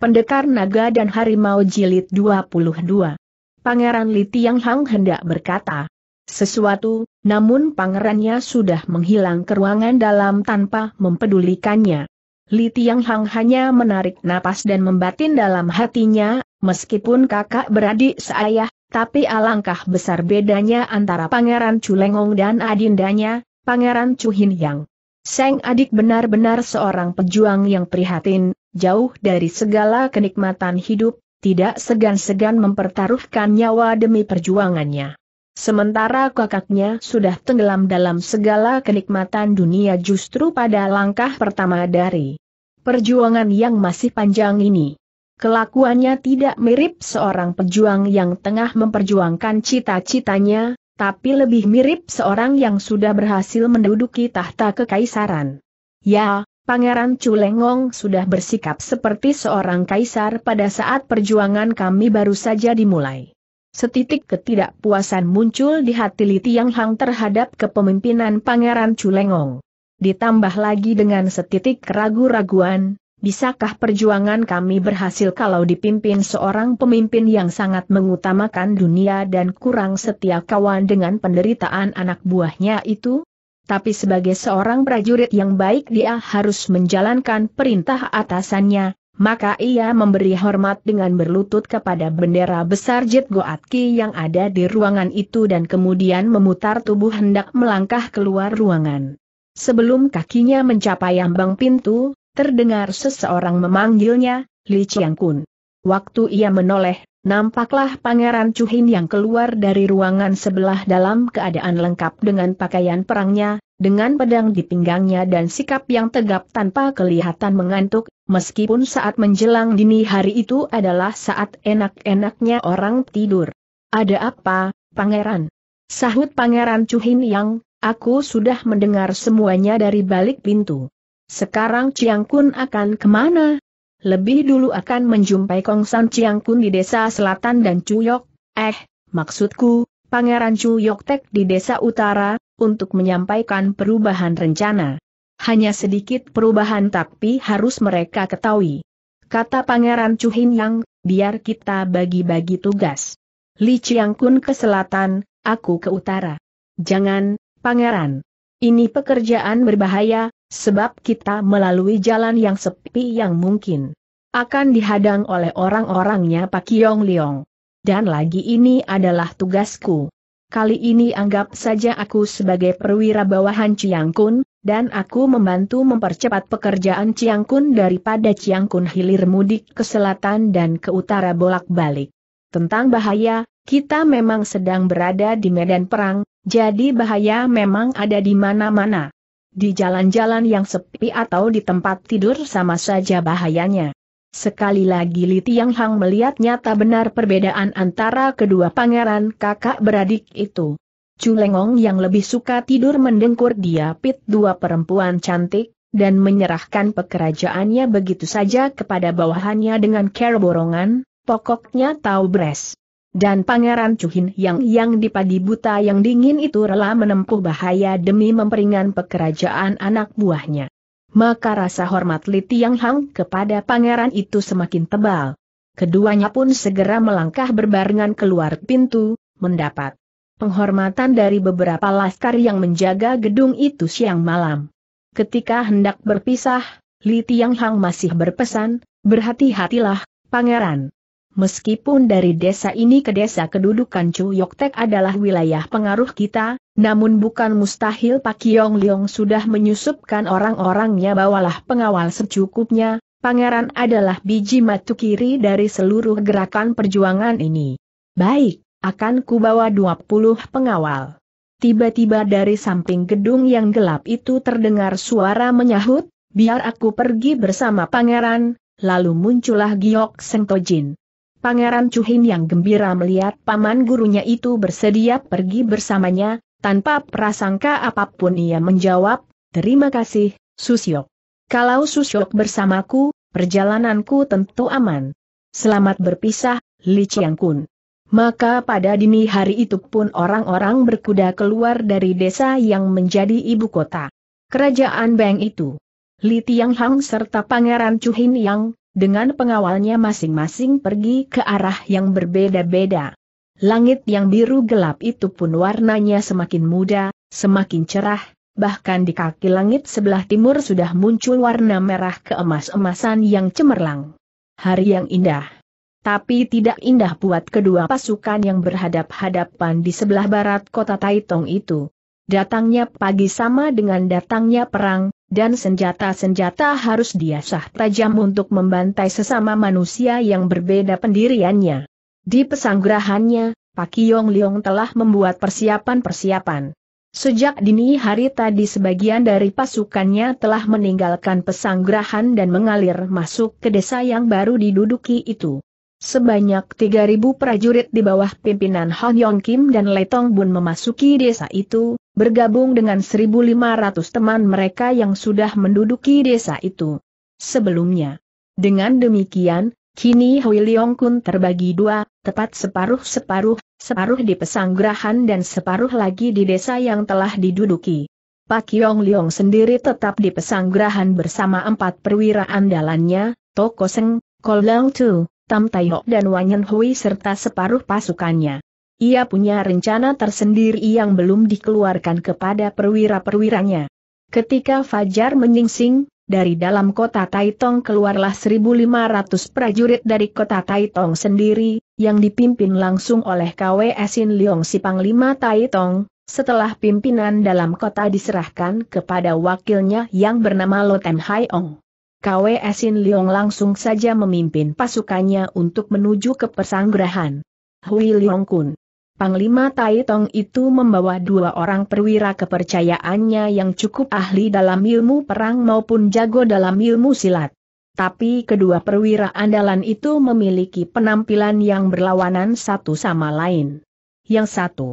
Pendekar Naga dan Harimau Jilid 22. Pangeran Li Tiang Hang hendak berkata sesuatu, namun pangerannya sudah menghilang ke ruangan dalam tanpa mempedulikannya. Li Tiang Hang hanya menarik napas dan membatin dalam hatinya, meskipun kakak beradik seayah, tapi alangkah besar bedanya antara Pangeran Culengong dan adindanya, Pangeran Chu Hin Yang. Seng adik benar-benar seorang pejuang yang prihatin, jauh dari segala kenikmatan hidup, tidak segan-segan mempertaruhkan nyawa demi perjuangannya. Sementara kakaknya sudah tenggelam dalam segala kenikmatan dunia justru pada langkah pertama dari perjuangan yang masih panjang ini. Kelakuannya tidak mirip seorang pejuang yang tengah memperjuangkan cita-citanya, tapi lebih mirip seorang yang sudah berhasil menduduki tahta kekaisaran. Ya, Pangeran Culengong sudah bersikap seperti seorang kaisar pada saat perjuangan kami baru saja dimulai. Setitik ketidakpuasan muncul di hati Li Tiang Hang terhadap kepemimpinan Pangeran Culengong. Ditambah lagi dengan setitik keraguan-raguan, bisakah perjuangan kami berhasil kalau dipimpin seorang pemimpin yang sangat mengutamakan dunia dan kurang setia kawan dengan penderitaan anak buahnya itu? Tapi sebagai seorang prajurit yang baik dia harus menjalankan perintah atasannya, maka ia memberi hormat dengan berlutut kepada bendera besar Jit Goatki yang ada di ruangan itu dan kemudian memutar tubuh hendak melangkah keluar ruangan. Sebelum kakinya mencapai ambang pintu, terdengar seseorang memanggilnya, Li Chiang Kun. Waktu ia menoleh, Nampaklah Pangeran Cuhin yang keluar dari ruangan sebelah dalam keadaan lengkap dengan pakaian perangnya, dengan pedang di pinggangnya dan sikap yang tegap tanpa kelihatan mengantuk, meskipun saat menjelang dini hari itu adalah saat enak-enaknya orang tidur. Ada apa, Pangeran? Sahut Pangeran Cuhin yang, aku sudah mendengar semuanya dari balik pintu. Sekarang Kun akan kemana? lebih dulu akan menjumpai Kong San Chiang Kun di desa selatan dan Cuyok, eh, maksudku, Pangeran Cuyok Tek di desa utara, untuk menyampaikan perubahan rencana. Hanya sedikit perubahan tapi harus mereka ketahui. Kata Pangeran Chu Hin Yang, biar kita bagi-bagi tugas. Li Chiang Kun ke selatan, aku ke utara. Jangan, Pangeran. Ini pekerjaan berbahaya, sebab kita melalui jalan yang sepi yang mungkin akan dihadang oleh orang-orangnya Pak Kiong Leong. Dan lagi ini adalah tugasku. Kali ini anggap saja aku sebagai perwira bawahan Chiang Kun, dan aku membantu mempercepat pekerjaan Chiang Kun daripada Chiang Kun hilir mudik ke selatan dan ke utara bolak-balik. Tentang bahaya, kita memang sedang berada di medan perang, jadi bahaya memang ada di mana-mana. Di jalan-jalan yang sepi atau di tempat tidur sama saja bahayanya. Sekali lagi Li Tiang Hang melihat nyata benar perbedaan antara kedua pangeran kakak beradik itu. Chu Lengong yang lebih suka tidur mendengkur dia pit dua perempuan cantik, dan menyerahkan pekerjaannya begitu saja kepada bawahannya dengan care borongan, pokoknya tahu bres. Dan Pangeran Cuhin yang yang di pagi buta yang dingin itu rela menempuh bahaya demi memperingan pekerjaan anak buahnya. Maka rasa hormat Li Tiang Hang kepada pangeran itu semakin tebal. Keduanya pun segera melangkah berbarengan keluar pintu, mendapat penghormatan dari beberapa laskar yang menjaga gedung itu siang malam. Ketika hendak berpisah, Li Tiang Hang masih berpesan, berhati-hatilah, pangeran meskipun dari desa ini ke desa kedudukan Chu Yoktek adalah wilayah pengaruh kita, namun bukan mustahil Pak Yong Leong sudah menyusupkan orang-orangnya bawalah pengawal secukupnya, pangeran adalah biji matu kiri dari seluruh gerakan perjuangan ini. Baik, akan kubawa 20 pengawal. Tiba-tiba dari samping gedung yang gelap itu terdengar suara menyahut, biar aku pergi bersama pangeran, lalu muncullah Giok Sentojin. Pangeran Cuhin yang gembira melihat paman gurunya itu bersedia pergi bersamanya, tanpa prasangka apapun ia menjawab, terima kasih, Susyok. Kalau Susyok bersamaku, perjalananku tentu aman. Selamat berpisah, Li Chiang Kun. Maka pada dini hari itu pun orang-orang berkuda keluar dari desa yang menjadi ibu kota. Kerajaan Beng itu. Li Tiang Hang serta Pangeran Cuhin yang dengan pengawalnya masing-masing pergi ke arah yang berbeda-beda. Langit yang biru gelap itu pun warnanya semakin muda, semakin cerah, bahkan di kaki langit sebelah timur sudah muncul warna merah keemas-emasan yang cemerlang. Hari yang indah. Tapi tidak indah buat kedua pasukan yang berhadap-hadapan di sebelah barat kota Taitong itu. Datangnya pagi sama dengan datangnya perang, dan senjata-senjata harus diasah tajam untuk membantai sesama manusia yang berbeda pendiriannya. Di pesanggrahannya, Pak Yong Leong telah membuat persiapan-persiapan. Sejak dini hari tadi sebagian dari pasukannya telah meninggalkan pesanggrahan dan mengalir masuk ke desa yang baru diduduki itu. Sebanyak 3.000 prajurit di bawah pimpinan Han Yong Kim dan Letong Bun memasuki desa itu, bergabung dengan 1.500 teman mereka yang sudah menduduki desa itu. Sebelumnya. Dengan demikian, kini Hui Leong Kun terbagi dua, tepat separuh-separuh, separuh di pesanggrahan dan separuh lagi di desa yang telah diduduki. Pak Yong Leong sendiri tetap di pesanggrahan bersama empat perwira andalannya, Toko Seng, Kol Leong Tu, Tam Tai dan Wanyan Hui serta separuh pasukannya. Ia punya rencana tersendiri yang belum dikeluarkan kepada perwira-perwiranya. Ketika Fajar menyingsing, dari dalam kota Taitong keluarlah 1.500 prajurit dari kota Taitong sendiri, yang dipimpin langsung oleh KW Esin Leong Si Panglima Taitong, setelah pimpinan dalam kota diserahkan kepada wakilnya yang bernama Lotem Ong. Kwe Sin Leong langsung saja memimpin pasukannya untuk menuju ke persanggrahan Hui Leong Kun Panglima Tai Tong itu membawa dua orang perwira kepercayaannya yang cukup ahli dalam ilmu perang maupun jago dalam ilmu silat. Tapi kedua perwira andalan itu memiliki penampilan yang berlawanan satu sama lain. Yang satu,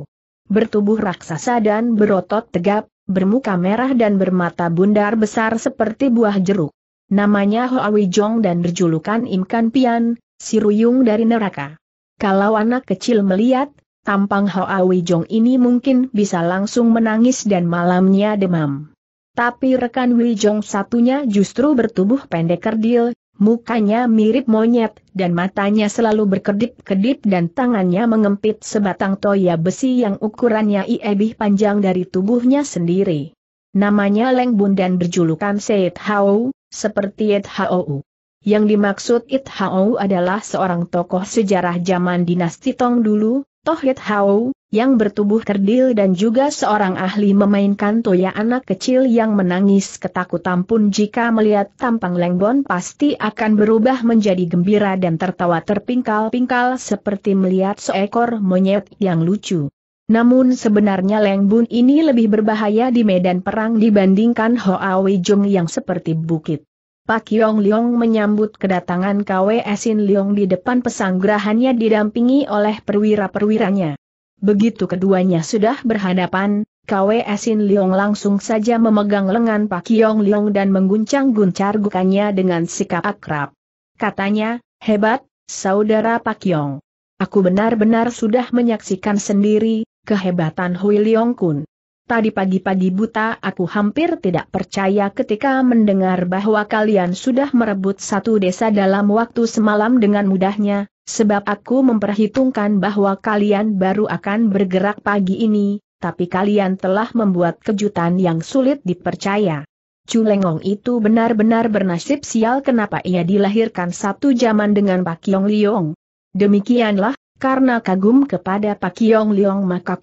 bertubuh raksasa dan berotot tegap, bermuka merah dan bermata bundar besar seperti buah jeruk. Namanya Hoawi Jong dan berjulukan Imkan Pian, si ruyung dari neraka. Kalau anak kecil melihat, tampang Hoa Wijong ini mungkin bisa langsung menangis dan malamnya demam. Tapi rekan Wijong satunya justru bertubuh pendek kerdil, mukanya mirip monyet, dan matanya selalu berkedip-kedip dan tangannya mengempit sebatang toya besi yang ukurannya lebih panjang dari tubuhnya sendiri. Namanya Leng Bun dan berjulukan Seit Hao, seperti Et Hao. Yang dimaksud It Hao adalah seorang tokoh sejarah zaman dinasti Tong dulu, Tohit Hau, yang bertubuh kerdil dan juga seorang ahli memainkan toya anak kecil yang menangis ketakutan pun jika melihat tampang Lengbon pasti akan berubah menjadi gembira dan tertawa terpingkal-pingkal seperti melihat seekor monyet yang lucu. Namun sebenarnya Leng ini lebih berbahaya di medan perang dibandingkan Hoa Wei Jung yang seperti bukit. Pak Yong Leong menyambut kedatangan KW Sin Leong di depan pesanggrahannya didampingi oleh perwira-perwiranya. Begitu keduanya sudah berhadapan, KW Sin Leong langsung saja memegang lengan Pak Yong Leong dan mengguncang-guncar gukannya dengan sikap akrab. Katanya, hebat, saudara Pak Yong. Aku benar-benar sudah menyaksikan sendiri, kehebatan Hui Leong Kun. Tadi pagi-pagi buta aku hampir tidak percaya ketika mendengar bahwa kalian sudah merebut satu desa dalam waktu semalam dengan mudahnya, sebab aku memperhitungkan bahwa kalian baru akan bergerak pagi ini, tapi kalian telah membuat kejutan yang sulit dipercaya. Culengong itu benar-benar bernasib sial kenapa ia dilahirkan satu zaman dengan Pak Yong Liong. Demikianlah, karena kagum kepada Pak Yong Liong maka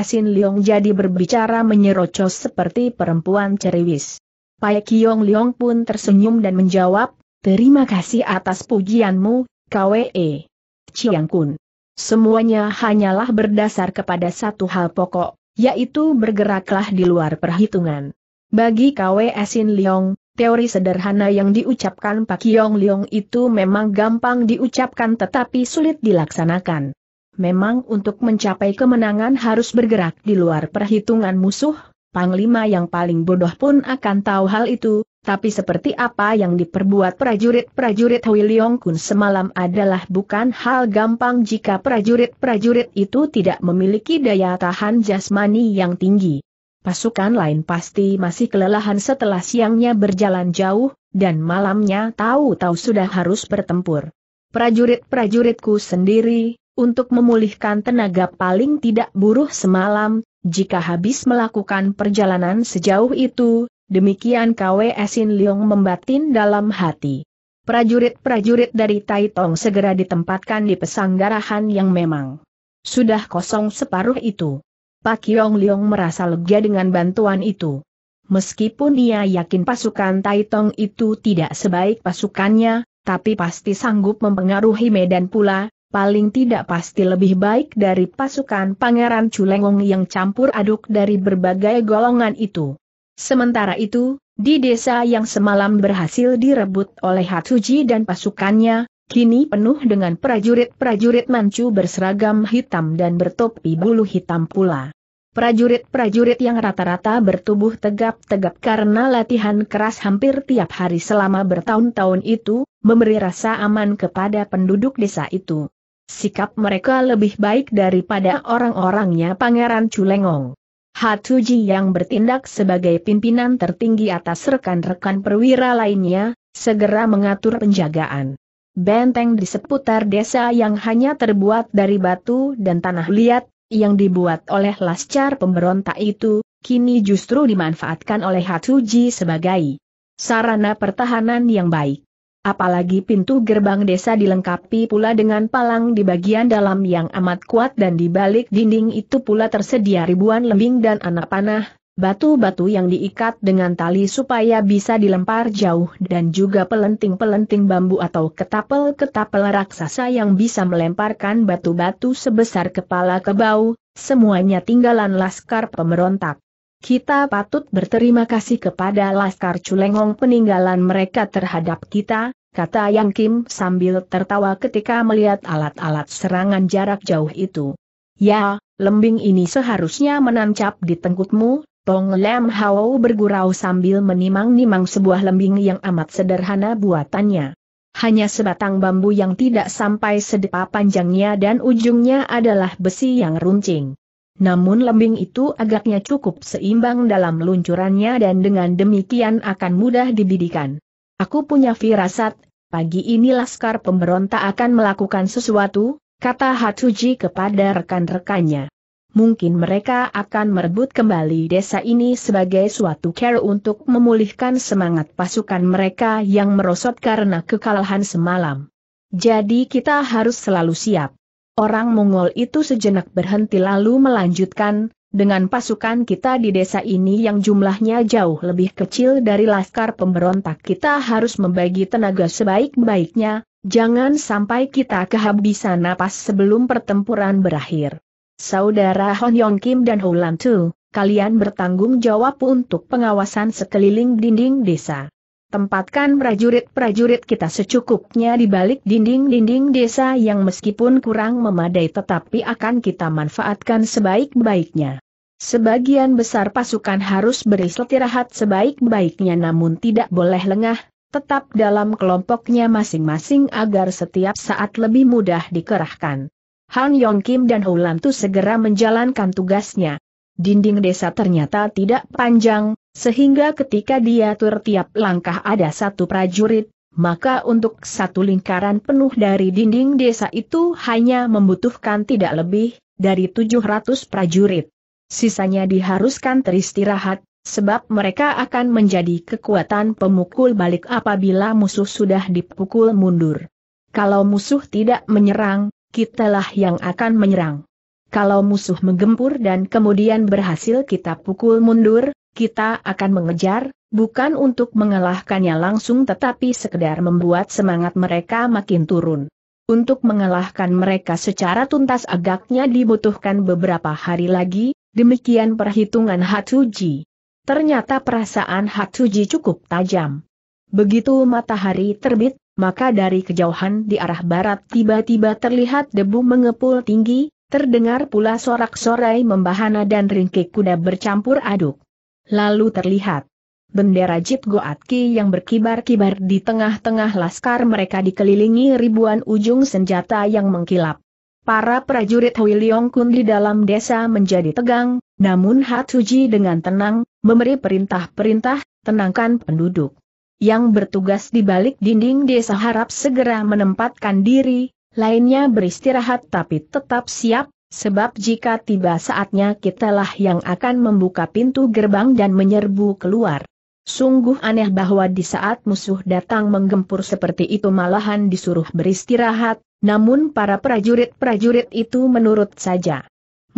Sin Liong jadi berbicara menyerocos seperti perempuan ceriwis. Pak Yong Liong pun tersenyum dan menjawab, Terima kasih atas pujianmu, KWE. Chiang Kun. Semuanya hanyalah berdasar kepada satu hal pokok, yaitu bergeraklah di luar perhitungan. Bagi Kwe Sin Liong, Teori sederhana yang diucapkan Pak Yong Leong itu memang gampang diucapkan tetapi sulit dilaksanakan. Memang untuk mencapai kemenangan harus bergerak di luar perhitungan musuh, Panglima yang paling bodoh pun akan tahu hal itu, tapi seperti apa yang diperbuat prajurit-prajurit Hui Leong Kun semalam adalah bukan hal gampang jika prajurit-prajurit itu tidak memiliki daya tahan jasmani yang tinggi pasukan lain pasti masih kelelahan setelah siangnya berjalan jauh, dan malamnya tahu-tahu sudah harus bertempur. Prajurit-prajuritku sendiri, untuk memulihkan tenaga paling tidak buruh semalam, jika habis melakukan perjalanan sejauh itu, demikian Sin Leong membatin dalam hati. Prajurit-prajurit dari Taitong segera ditempatkan di pesanggarahan yang memang sudah kosong separuh itu. Pak Yong Leong merasa lega dengan bantuan itu. Meskipun ia yakin pasukan Taitong itu tidak sebaik pasukannya, tapi pasti sanggup mempengaruhi medan pula, paling tidak pasti lebih baik dari pasukan Pangeran Culengong yang campur aduk dari berbagai golongan itu. Sementara itu, di desa yang semalam berhasil direbut oleh Hatsuji dan pasukannya, kini penuh dengan prajurit-prajurit Manchu berseragam hitam dan bertopi bulu hitam pula. Prajurit-prajurit yang rata-rata bertubuh tegap-tegap karena latihan keras hampir tiap hari selama bertahun-tahun itu, memberi rasa aman kepada penduduk desa itu. Sikap mereka lebih baik daripada orang-orangnya Pangeran Culengong. Hatuji yang bertindak sebagai pimpinan tertinggi atas rekan-rekan perwira lainnya, segera mengatur penjagaan benteng di seputar desa yang hanya terbuat dari batu dan tanah liat, yang dibuat oleh lascar pemberontak itu, kini justru dimanfaatkan oleh Hatsuji sebagai sarana pertahanan yang baik. Apalagi pintu gerbang desa dilengkapi pula dengan palang di bagian dalam yang amat kuat dan di balik dinding itu pula tersedia ribuan lembing dan anak panah, batu-batu yang diikat dengan tali supaya bisa dilempar jauh dan juga pelenting-pelenting bambu atau ketapel-ketapel raksasa yang bisa melemparkan batu-batu sebesar kepala kebau, semuanya tinggalan laskar pemberontak. Kita patut berterima kasih kepada Laskar Culengong peninggalan mereka terhadap kita, kata Yang Kim sambil tertawa ketika melihat alat-alat serangan jarak jauh itu. Ya, lembing ini seharusnya menancap di tengkukmu, Pong Lam Hao bergurau sambil menimang-nimang sebuah lembing yang amat sederhana buatannya. Hanya sebatang bambu yang tidak sampai sedepa panjangnya dan ujungnya adalah besi yang runcing. Namun lembing itu agaknya cukup seimbang dalam luncurannya dan dengan demikian akan mudah dibidikan. Aku punya firasat, pagi ini Laskar Pemberontak akan melakukan sesuatu, kata Hatuji kepada rekan-rekannya mungkin mereka akan merebut kembali desa ini sebagai suatu care untuk memulihkan semangat pasukan mereka yang merosot karena kekalahan semalam. Jadi kita harus selalu siap. Orang Mongol itu sejenak berhenti lalu melanjutkan, dengan pasukan kita di desa ini yang jumlahnya jauh lebih kecil dari laskar pemberontak kita harus membagi tenaga sebaik-baiknya, jangan sampai kita kehabisan napas sebelum pertempuran berakhir. Saudara Hon Yong Kim dan Ho Lan Tu, kalian bertanggung jawab untuk pengawasan sekeliling dinding desa. Tempatkan prajurit-prajurit kita secukupnya di balik dinding-dinding desa yang meskipun kurang memadai tetapi akan kita manfaatkan sebaik-baiknya. Sebagian besar pasukan harus beristirahat sebaik-baiknya namun tidak boleh lengah, tetap dalam kelompoknya masing-masing agar setiap saat lebih mudah dikerahkan. Han Yong Kim dan Ho Lam Tu segera menjalankan tugasnya. Dinding desa ternyata tidak panjang, sehingga ketika diatur tiap langkah ada satu prajurit, maka untuk satu lingkaran penuh dari dinding desa itu hanya membutuhkan tidak lebih dari 700 prajurit. Sisanya diharuskan teristirahat, sebab mereka akan menjadi kekuatan pemukul balik apabila musuh sudah dipukul mundur. Kalau musuh tidak menyerang, kitalah yang akan menyerang. Kalau musuh menggempur dan kemudian berhasil kita pukul mundur, kita akan mengejar, bukan untuk mengalahkannya langsung tetapi sekedar membuat semangat mereka makin turun. Untuk mengalahkan mereka secara tuntas agaknya dibutuhkan beberapa hari lagi, demikian perhitungan Hatuji. Ternyata perasaan Hatuji cukup tajam. Begitu matahari terbit, maka dari kejauhan di arah barat tiba-tiba terlihat debu mengepul tinggi, terdengar pula sorak-sorai membahana dan ringkik kuda bercampur aduk. Lalu terlihat bendera Jit Goatki yang berkibar-kibar di tengah-tengah laskar mereka dikelilingi ribuan ujung senjata yang mengkilap. Para prajurit Hui Kun di dalam desa menjadi tegang, namun Suji dengan tenang, memberi perintah-perintah, tenangkan penduduk yang bertugas di balik dinding desa harap segera menempatkan diri, lainnya beristirahat tapi tetap siap, sebab jika tiba saatnya kitalah yang akan membuka pintu gerbang dan menyerbu keluar. Sungguh aneh bahwa di saat musuh datang menggempur seperti itu malahan disuruh beristirahat, namun para prajurit-prajurit itu menurut saja.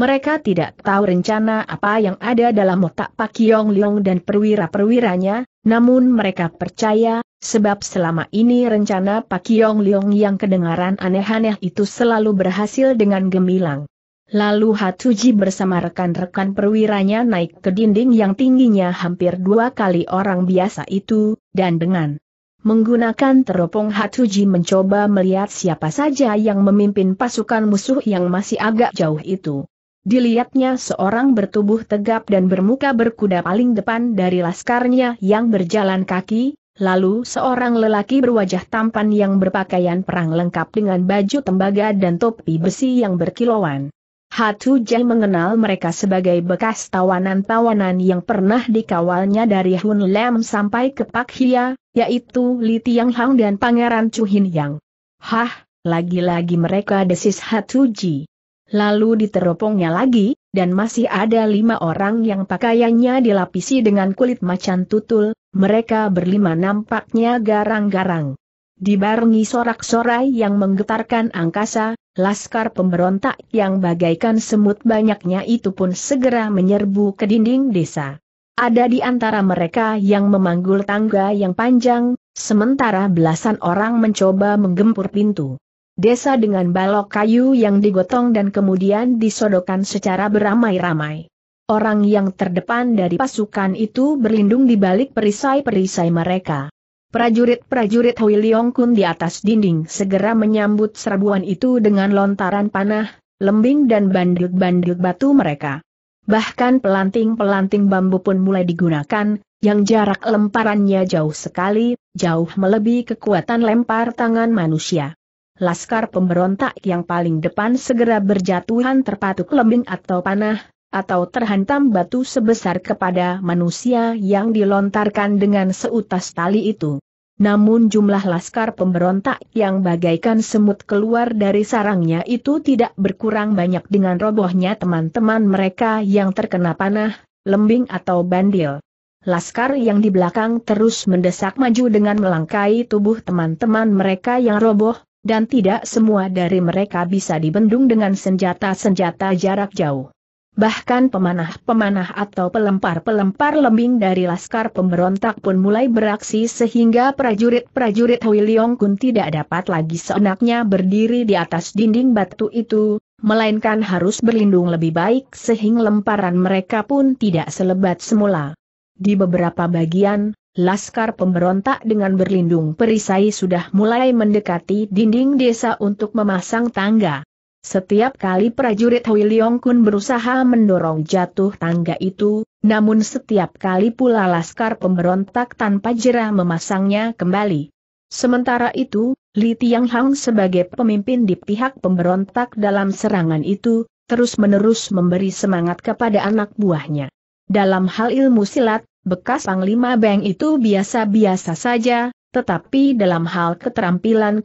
Mereka tidak tahu rencana apa yang ada dalam otak Pak Yong Leong dan perwira-perwiranya, namun mereka percaya, sebab selama ini rencana Pak Yong Leong yang kedengaran aneh-aneh itu selalu berhasil dengan gemilang. Lalu Hatuji bersama rekan-rekan perwiranya naik ke dinding yang tingginya hampir dua kali orang biasa itu, dan dengan menggunakan teropong Hatuji mencoba melihat siapa saja yang memimpin pasukan musuh yang masih agak jauh itu dilihatnya seorang bertubuh tegap dan bermuka berkuda paling depan dari laskarnya yang berjalan kaki, lalu seorang lelaki berwajah tampan yang berpakaian perang lengkap dengan baju tembaga dan topi besi yang berkilauan. Hatu Jai mengenal mereka sebagai bekas tawanan-tawanan yang pernah dikawalnya dari Hun Lem sampai ke Pak Hia, yaitu Li Tiang Hang dan Pangeran Chu Hin Yang. Hah, lagi-lagi mereka desis Hatu Ji. Lalu diteropongnya lagi, dan masih ada lima orang yang pakaiannya dilapisi dengan kulit macan tutul, mereka berlima nampaknya garang-garang. Dibarengi sorak-sorai yang menggetarkan angkasa, laskar pemberontak yang bagaikan semut banyaknya itu pun segera menyerbu ke dinding desa. Ada di antara mereka yang memanggul tangga yang panjang, sementara belasan orang mencoba menggempur pintu desa dengan balok kayu yang digotong dan kemudian disodokan secara beramai-ramai. Orang yang terdepan dari pasukan itu berlindung di balik perisai-perisai mereka. Prajurit-prajurit Hui Leong Kun di atas dinding segera menyambut serbuan itu dengan lontaran panah, lembing dan bandil-bandil batu mereka. Bahkan pelanting-pelanting bambu pun mulai digunakan, yang jarak lemparannya jauh sekali, jauh melebihi kekuatan lempar tangan manusia laskar pemberontak yang paling depan segera berjatuhan terpatuk lembing atau panah, atau terhantam batu sebesar kepada manusia yang dilontarkan dengan seutas tali itu. Namun jumlah laskar pemberontak yang bagaikan semut keluar dari sarangnya itu tidak berkurang banyak dengan robohnya teman-teman mereka yang terkena panah, lembing atau bandil. Laskar yang di belakang terus mendesak maju dengan melangkai tubuh teman-teman mereka yang roboh, dan tidak semua dari mereka bisa dibendung dengan senjata-senjata jarak jauh. Bahkan pemanah-pemanah atau pelempar-pelempar lembing dari laskar pemberontak pun mulai beraksi sehingga prajurit-prajurit Hui Leong Kun tidak dapat lagi seenaknya berdiri di atas dinding batu itu, melainkan harus berlindung lebih baik sehingga lemparan mereka pun tidak selebat semula. Di beberapa bagian, laskar pemberontak dengan berlindung perisai sudah mulai mendekati dinding desa untuk memasang tangga. Setiap kali prajurit Hui Leong Kun berusaha mendorong jatuh tangga itu, namun setiap kali pula laskar pemberontak tanpa jera memasangnya kembali. Sementara itu, Li Tiang Hang sebagai pemimpin di pihak pemberontak dalam serangan itu, terus-menerus memberi semangat kepada anak buahnya. Dalam hal ilmu silat, bekas Panglima Beng itu biasa-biasa saja, tetapi dalam hal keterampilan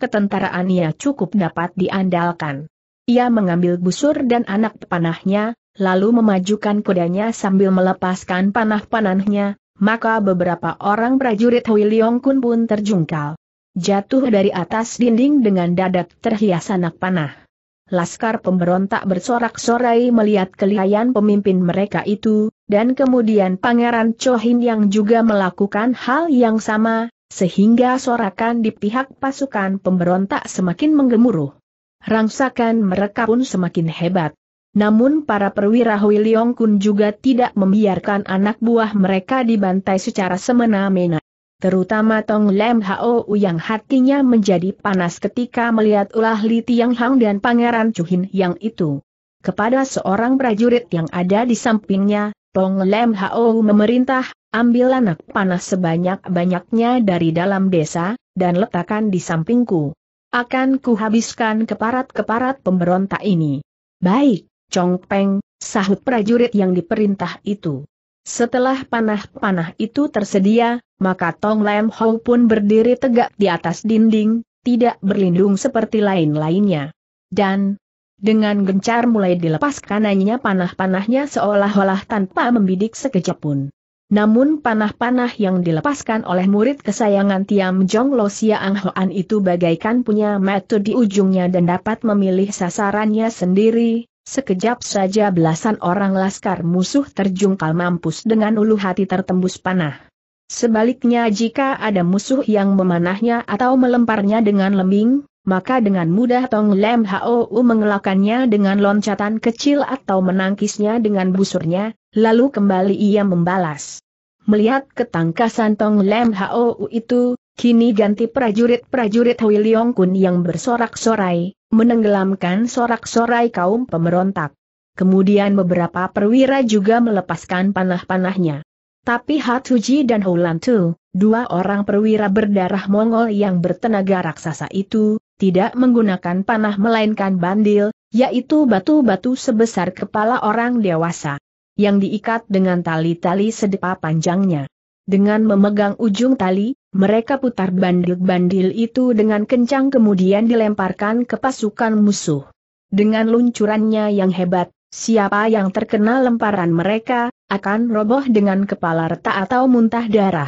ia cukup dapat diandalkan. Ia mengambil busur dan anak panahnya, lalu memajukan kudanya sambil melepaskan panah-panahnya, maka beberapa orang prajurit Wiliong Kun pun terjungkal. Jatuh dari atas dinding dengan dadak terhias anak panah. Laskar pemberontak bersorak-sorai melihat kelihayan pemimpin mereka itu, dan kemudian Pangeran Chohin yang juga melakukan hal yang sama, sehingga sorakan di pihak pasukan pemberontak semakin menggemuruh. Rangsakan mereka pun semakin hebat. Namun para perwira Hui Leong Kun juga tidak membiarkan anak buah mereka dibantai secara semena-mena terutama Tong Lem Hao yang hatinya menjadi panas ketika melihat ulah Li Tiang Hang dan Pangeran Cuhin yang itu. Kepada seorang prajurit yang ada di sampingnya, Tong Lem Hao memerintah, ambil anak panas sebanyak-banyaknya dari dalam desa, dan letakkan di sampingku. Akan kuhabiskan keparat-keparat pemberontak ini. Baik, Chong Peng, sahut prajurit yang diperintah itu. Setelah panah-panah itu tersedia, maka Tong Lam Ho pun berdiri tegak di atas dinding, tidak berlindung seperti lain-lainnya. Dan, dengan gencar mulai dilepaskan panah-panahnya seolah-olah tanpa membidik sekejap pun. Namun panah-panah yang dilepaskan oleh murid kesayangan Tiam Jong Lo Siang Hoan itu bagaikan punya metode di ujungnya dan dapat memilih sasarannya sendiri, Sekejap saja belasan orang laskar musuh terjungkal mampus dengan ulu hati tertembus panah. Sebaliknya jika ada musuh yang memanahnya atau melemparnya dengan lembing, maka dengan mudah Tong Lem Hou mengelakannya dengan loncatan kecil atau menangkisnya dengan busurnya, lalu kembali ia membalas. Melihat ketangkasan Tong Lem Hou itu, Kini ganti prajurit-prajurit Hui Leong Kun yang bersorak-sorai, menenggelamkan sorak-sorai kaum pemberontak. Kemudian beberapa perwira juga melepaskan panah-panahnya. Tapi Hatuji dan Hulan Tu, dua orang perwira berdarah Mongol yang bertenaga raksasa itu, tidak menggunakan panah melainkan bandil, yaitu batu-batu sebesar kepala orang dewasa, yang diikat dengan tali-tali sedepa panjangnya. Dengan memegang ujung tali, mereka putar bandil-bandil itu dengan kencang kemudian dilemparkan ke pasukan musuh. Dengan luncurannya yang hebat, siapa yang terkena lemparan mereka, akan roboh dengan kepala reta atau muntah darah.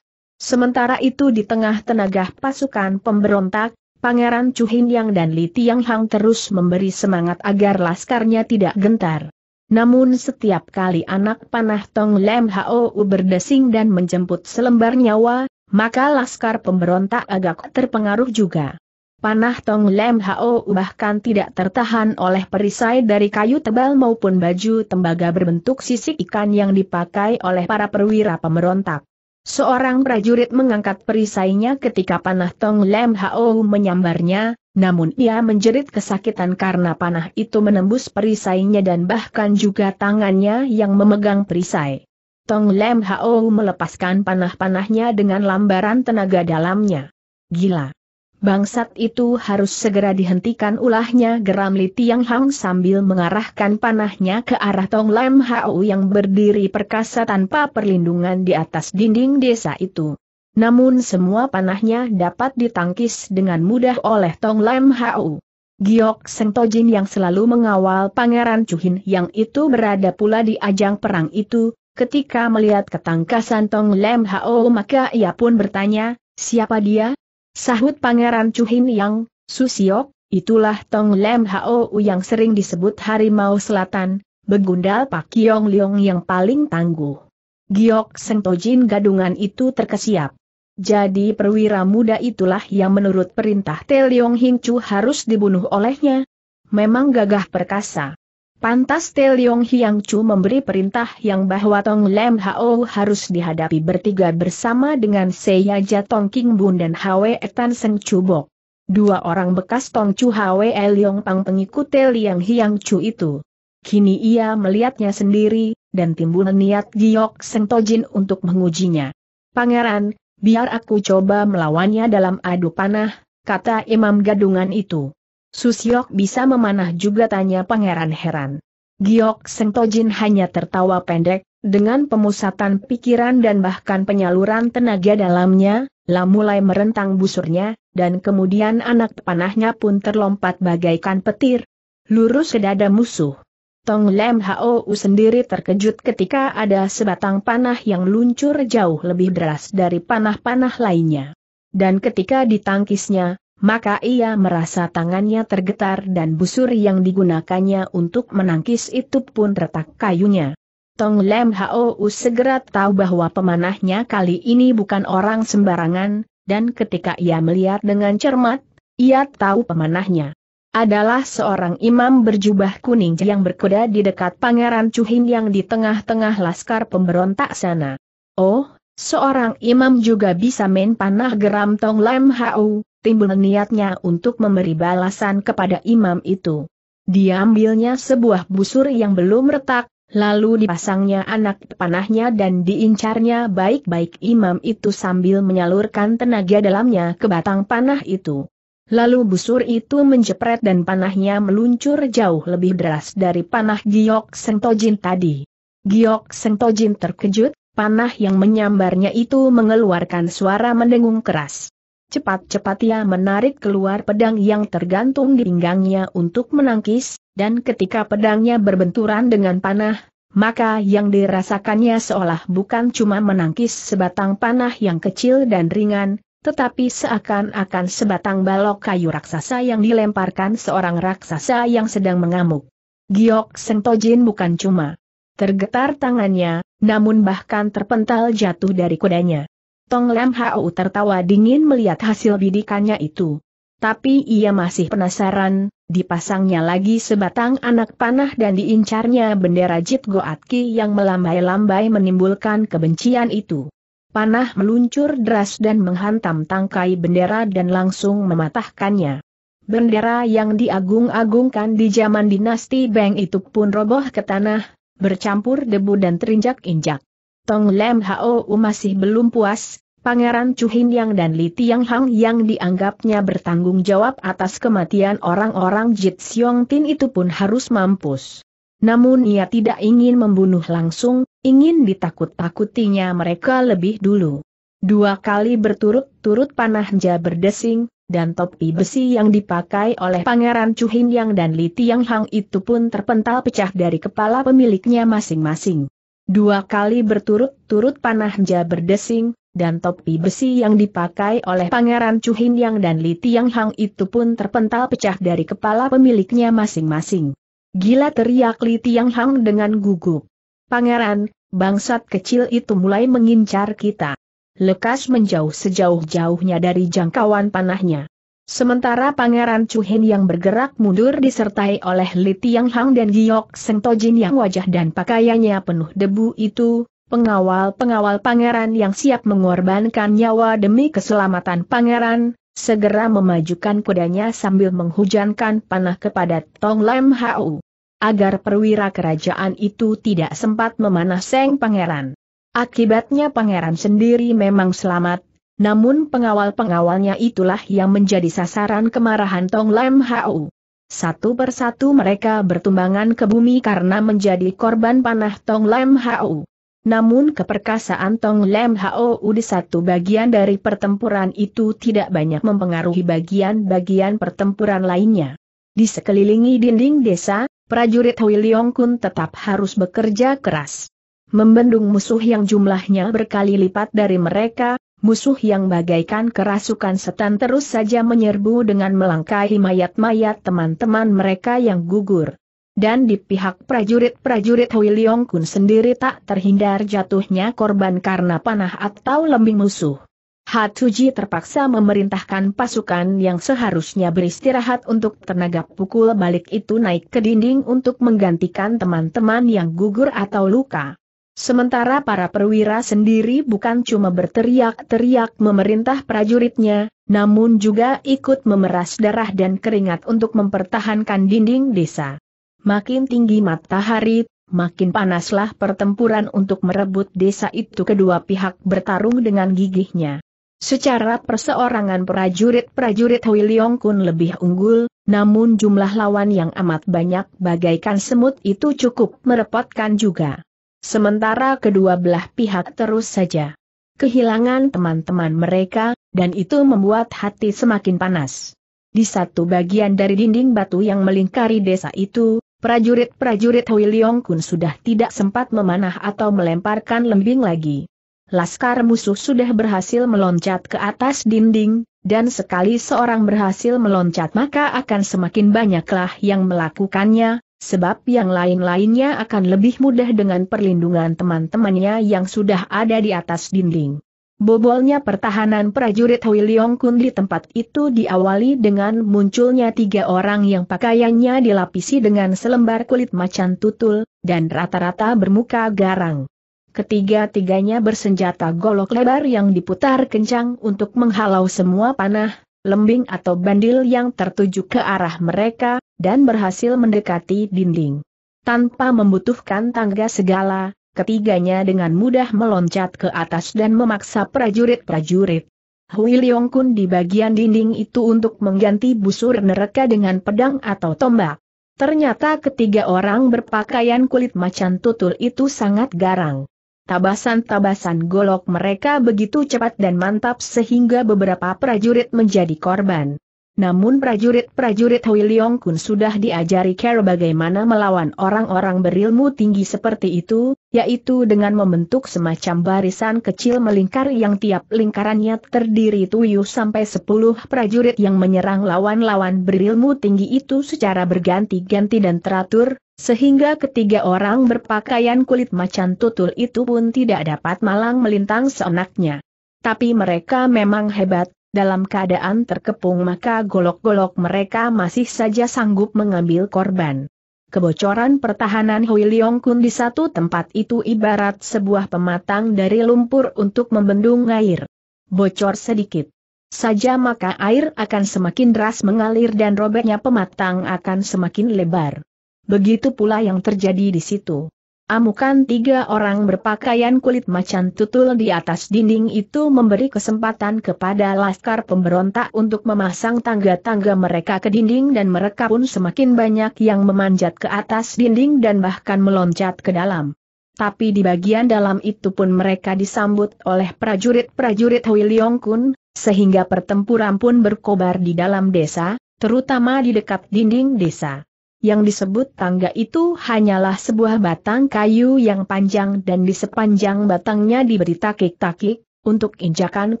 Sementara itu di tengah tenaga pasukan pemberontak, Pangeran Chu Yang dan Li Tiang Hang terus memberi semangat agar laskarnya tidak gentar. Namun setiap kali anak panah Tong Lem Hao berdesing dan menjemput selembar nyawa, maka laskar pemberontak agak terpengaruh juga. Panah Tong Lem Hao bahkan tidak tertahan oleh perisai dari kayu tebal maupun baju tembaga berbentuk sisik ikan yang dipakai oleh para perwira pemberontak. Seorang prajurit mengangkat perisainya ketika panah Tong Lem Hao menyambarnya, namun ia menjerit kesakitan karena panah itu menembus perisainya dan bahkan juga tangannya yang memegang perisai. Tong Lem Hao melepaskan panah-panahnya dengan lambaran tenaga dalamnya. Gila! Bangsat itu harus segera dihentikan ulahnya geram Li Tiang Hang sambil mengarahkan panahnya ke arah Tong Lem Hao yang berdiri perkasa tanpa perlindungan di atas dinding desa itu. Namun semua panahnya dapat ditangkis dengan mudah oleh Tong Lem Hao. Giok Seng Tojin yang selalu mengawal Pangeran Cuhin yang itu berada pula di ajang perang itu, Ketika melihat ketangkasan Tong Lem Hao maka ia pun bertanya, siapa dia? Sahut Pangeran Cuhin Yang, Susiok, itulah Tong Lem Hao yang sering disebut Harimau Selatan, begundal Pak Yong Leong yang paling tangguh. Giok Sentojin gadungan itu terkesiap. Jadi perwira muda itulah yang menurut perintah Te Leong Hing Chu harus dibunuh olehnya. Memang gagah perkasa. Pantas Teliong Hiang Chu memberi perintah yang bahwa Tong Lem Hao harus dihadapi bertiga bersama dengan Seja ya Tong King Bun dan Hwe Tan Seng Bok. Dua orang bekas Tong Chu Hwe Yong Pang pengikut Teliang Hiang Chu itu. Kini ia melihatnya sendiri, dan timbul niat Giok Seng Tojin untuk mengujinya. Pangeran, biar aku coba melawannya dalam adu panah, kata imam gadungan itu. Susiok bisa memanah juga tanya pangeran heran. Giok Sentojin hanya tertawa pendek, dengan pemusatan pikiran dan bahkan penyaluran tenaga dalamnya, lalu mulai merentang busurnya, dan kemudian anak panahnya pun terlompat bagaikan petir. Lurus ke dada musuh. Tong Lem Hou sendiri terkejut ketika ada sebatang panah yang luncur jauh lebih deras dari panah-panah lainnya. Dan ketika ditangkisnya, maka ia merasa tangannya tergetar dan busur yang digunakannya untuk menangkis itu pun retak kayunya. Tong Lem Hou segera tahu bahwa pemanahnya kali ini bukan orang sembarangan, dan ketika ia melihat dengan cermat, ia tahu pemanahnya. Adalah seorang imam berjubah kuning yang berkuda di dekat Pangeran Cuhin yang di tengah-tengah laskar pemberontak sana. Oh, seorang imam juga bisa main panah geram Tong Lem Hou, timbul niatnya untuk memberi balasan kepada imam itu. Diambilnya sebuah busur yang belum retak, lalu dipasangnya anak panahnya dan diincarnya baik-baik imam itu sambil menyalurkan tenaga dalamnya ke batang panah itu. Lalu busur itu menjepret dan panahnya meluncur jauh lebih deras dari panah Giok Sentojin tadi. Giok Sentojin terkejut, panah yang menyambarnya itu mengeluarkan suara mendengung keras. Cepat-cepat ia menarik keluar pedang yang tergantung di pinggangnya untuk menangkis, dan ketika pedangnya berbenturan dengan panah, maka yang dirasakannya seolah bukan cuma menangkis sebatang panah yang kecil dan ringan, tetapi seakan-akan sebatang balok kayu raksasa yang dilemparkan seorang raksasa yang sedang mengamuk. Giok Sentojin bukan cuma tergetar tangannya, namun bahkan terpental jatuh dari kudanya. Tong Lam Hao tertawa dingin melihat hasil bidikannya itu. Tapi ia masih penasaran, dipasangnya lagi sebatang anak panah dan diincarnya bendera Jit Ki yang melambai-lambai menimbulkan kebencian itu. Panah meluncur deras dan menghantam tangkai bendera dan langsung mematahkannya. Bendera yang diagung-agungkan di zaman dinasti Beng itu pun roboh ke tanah, bercampur debu dan terinjak-injak. Tong Lem Hao masih belum puas, Pangeran Chu Yang dan Li Tiang Hang yang dianggapnya bertanggung jawab atas kematian orang-orang Jit Siong Tin itu pun harus mampus. Namun ia tidak ingin membunuh langsung, ingin ditakut-takutinya mereka lebih dulu. Dua kali berturut-turut panahnya berdesing, dan topi besi yang dipakai oleh Pangeran Chu Yang dan Li Tiang Hang itu pun terpental pecah dari kepala pemiliknya masing-masing. Dua kali berturut-turut panahnya berdesing, dan topi besi yang dipakai oleh Pangeran Chuhin Yang dan Li Tiang Hang itu pun terpental pecah dari kepala pemiliknya masing-masing. Gila teriak Li Tiang Hang dengan gugup. Pangeran, bangsat kecil itu mulai mengincar kita. Lekas menjauh sejauh-jauhnya dari jangkauan panahnya. Sementara Pangeran Chuhen yang bergerak mundur disertai oleh Li Tiang Hang dan Giok Seng Tojin yang wajah dan pakaiannya penuh debu itu, pengawal-pengawal pangeran yang siap mengorbankan nyawa demi keselamatan pangeran, segera memajukan kudanya sambil menghujankan panah kepada Tong Lam Hau. Agar perwira kerajaan itu tidak sempat memanah Seng Pangeran. Akibatnya pangeran sendiri memang selamat, namun pengawal-pengawalnya itulah yang menjadi sasaran kemarahan Tong Lam Hau. Satu persatu mereka bertumbangan ke bumi karena menjadi korban panah Tong Lam Hau. Namun keperkasaan Tong Lam Hau di satu bagian dari pertempuran itu tidak banyak mempengaruhi bagian-bagian pertempuran lainnya. Di sekelilingi dinding desa, prajurit Hui Leong Kun tetap harus bekerja keras. Membendung musuh yang jumlahnya berkali lipat dari mereka, musuh yang bagaikan kerasukan setan terus saja menyerbu dengan melangkahi mayat-mayat teman-teman mereka yang gugur. Dan di pihak prajurit-prajurit Hui Leong Kun sendiri tak terhindar jatuhnya korban karena panah atau lembing musuh. Hatuji terpaksa memerintahkan pasukan yang seharusnya beristirahat untuk tenaga pukul balik itu naik ke dinding untuk menggantikan teman-teman yang gugur atau luka. Sementara para perwira sendiri bukan cuma berteriak-teriak memerintah prajuritnya, namun juga ikut memeras darah dan keringat untuk mempertahankan dinding desa. Makin tinggi matahari, makin panaslah pertempuran untuk merebut desa itu kedua pihak bertarung dengan gigihnya. Secara perseorangan prajurit-prajurit Huiliong Kun lebih unggul, namun jumlah lawan yang amat banyak bagaikan semut itu cukup merepotkan juga. Sementara kedua belah pihak terus saja kehilangan teman-teman mereka, dan itu membuat hati semakin panas. Di satu bagian dari dinding batu yang melingkari desa itu, prajurit-prajurit Hui Leong Kun sudah tidak sempat memanah atau melemparkan lembing lagi. Laskar musuh sudah berhasil meloncat ke atas dinding, dan sekali seorang berhasil meloncat maka akan semakin banyaklah yang melakukannya, sebab yang lain-lainnya akan lebih mudah dengan perlindungan teman-temannya yang sudah ada di atas dinding. Bobolnya pertahanan prajurit Hui Leong Kun di tempat itu diawali dengan munculnya tiga orang yang pakaiannya dilapisi dengan selembar kulit macan tutul, dan rata-rata bermuka garang. Ketiga-tiganya bersenjata golok lebar yang diputar kencang untuk menghalau semua panah, lembing atau bandil yang tertuju ke arah mereka, dan berhasil mendekati dinding. Tanpa membutuhkan tangga segala, ketiganya dengan mudah meloncat ke atas dan memaksa prajurit-prajurit. Hui Leong Kun di bagian dinding itu untuk mengganti busur neraka dengan pedang atau tombak. Ternyata ketiga orang berpakaian kulit macan tutul itu sangat garang. Tabasan-tabasan golok mereka begitu cepat dan mantap sehingga beberapa prajurit menjadi korban. Namun prajurit-prajurit Hui Leong Kun sudah diajari cara bagaimana melawan orang-orang berilmu tinggi seperti itu, yaitu dengan membentuk semacam barisan kecil melingkar yang tiap lingkarannya terdiri tuyuh sampai sepuluh prajurit yang menyerang lawan-lawan berilmu tinggi itu secara berganti-ganti dan teratur, sehingga ketiga orang berpakaian kulit macan tutul itu pun tidak dapat malang melintang seenaknya. Tapi mereka memang hebat, dalam keadaan terkepung maka golok-golok mereka masih saja sanggup mengambil korban. Kebocoran pertahanan Hui Leong Kun di satu tempat itu ibarat sebuah pematang dari lumpur untuk membendung air. Bocor sedikit saja maka air akan semakin deras mengalir dan robeknya pematang akan semakin lebar. Begitu pula yang terjadi di situ. Amukan tiga orang berpakaian kulit macan tutul di atas dinding itu memberi kesempatan kepada laskar pemberontak untuk memasang tangga-tangga mereka ke dinding dan mereka pun semakin banyak yang memanjat ke atas dinding dan bahkan meloncat ke dalam. Tapi di bagian dalam itu pun mereka disambut oleh prajurit-prajurit Hui Kun, sehingga pertempuran pun berkobar di dalam desa, terutama di dekat dinding desa yang disebut tangga itu hanyalah sebuah batang kayu yang panjang dan di sepanjang batangnya diberi takik-takik, untuk injakan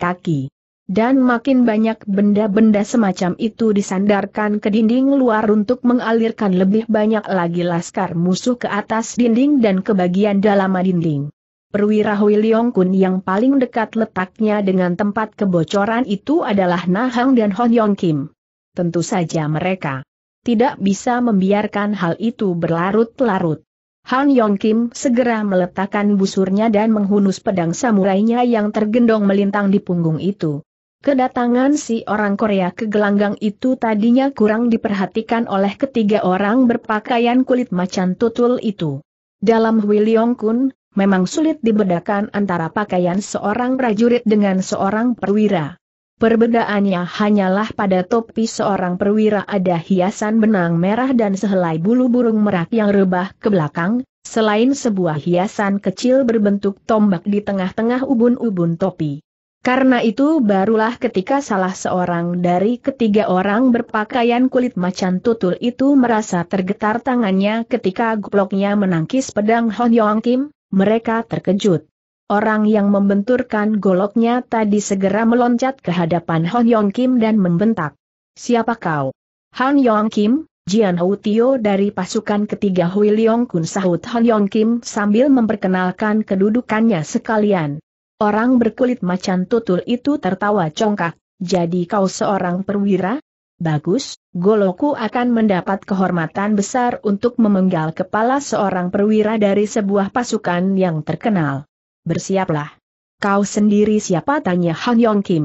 kaki. Dan makin banyak benda-benda semacam itu disandarkan ke dinding luar untuk mengalirkan lebih banyak lagi laskar musuh ke atas dinding dan ke bagian dalam dinding. Perwira Hui Leong Kun yang paling dekat letaknya dengan tempat kebocoran itu adalah Nahang dan Hon Yong Kim. Tentu saja mereka tidak bisa membiarkan hal itu berlarut-larut. Han Yong Kim segera meletakkan busurnya dan menghunus pedang samurainya yang tergendong melintang di punggung itu. Kedatangan si orang Korea ke gelanggang itu tadinya kurang diperhatikan oleh ketiga orang berpakaian kulit macan tutul itu. Dalam William Kun, memang sulit dibedakan antara pakaian seorang prajurit dengan seorang perwira. Perbedaannya hanyalah pada topi seorang perwira ada hiasan benang merah dan sehelai bulu burung merak yang rebah ke belakang, selain sebuah hiasan kecil berbentuk tombak di tengah-tengah ubun-ubun topi. Karena itu barulah ketika salah seorang dari ketiga orang berpakaian kulit macan tutul itu merasa tergetar tangannya ketika guploknya menangkis pedang Hon Yong Kim, mereka terkejut. Orang yang membenturkan goloknya tadi segera meloncat ke hadapan Han Yong Kim dan membentak. Siapa kau? Han Yong Kim, Jian Hou Tio dari pasukan ketiga Hui Leong Kun sahut Han Yong Kim sambil memperkenalkan kedudukannya sekalian. Orang berkulit macan tutul itu tertawa congkak, jadi kau seorang perwira? Bagus, Goloku akan mendapat kehormatan besar untuk memenggal kepala seorang perwira dari sebuah pasukan yang terkenal bersiaplah. Kau sendiri siapa tanya Han Yong Kim.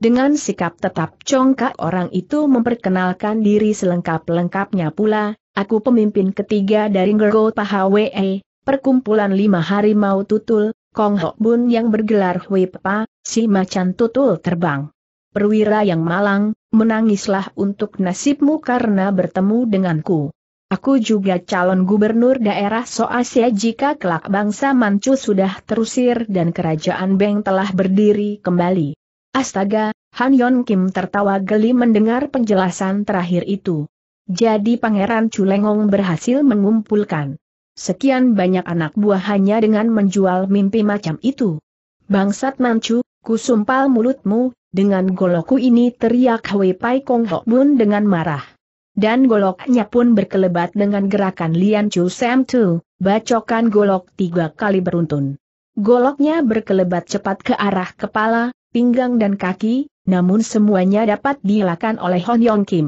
Dengan sikap tetap congkak orang itu memperkenalkan diri selengkap-lengkapnya pula, aku pemimpin ketiga dari Ngergo Pahawee, perkumpulan lima harimau tutul, Kong Hok Bun yang bergelar Hui Pa, si macan tutul terbang. Perwira yang malang, menangislah untuk nasibmu karena bertemu denganku. Aku juga calon gubernur daerah Soasia jika kelak bangsa Manchu sudah terusir dan kerajaan Beng telah berdiri kembali. Astaga, Han Yon Kim tertawa geli mendengar penjelasan terakhir itu. Jadi Pangeran Culengong berhasil mengumpulkan sekian banyak anak buah hanya dengan menjual mimpi macam itu. Bangsat Manchu, kusumpal mulutmu, dengan goloku ini teriak Hwe Pai Kong Hok Bun dengan marah dan goloknya pun berkelebat dengan gerakan Lian Chu Sam Tu, bacokan golok tiga kali beruntun. Goloknya berkelebat cepat ke arah kepala, pinggang dan kaki, namun semuanya dapat dilakukan oleh Hon Yong Kim.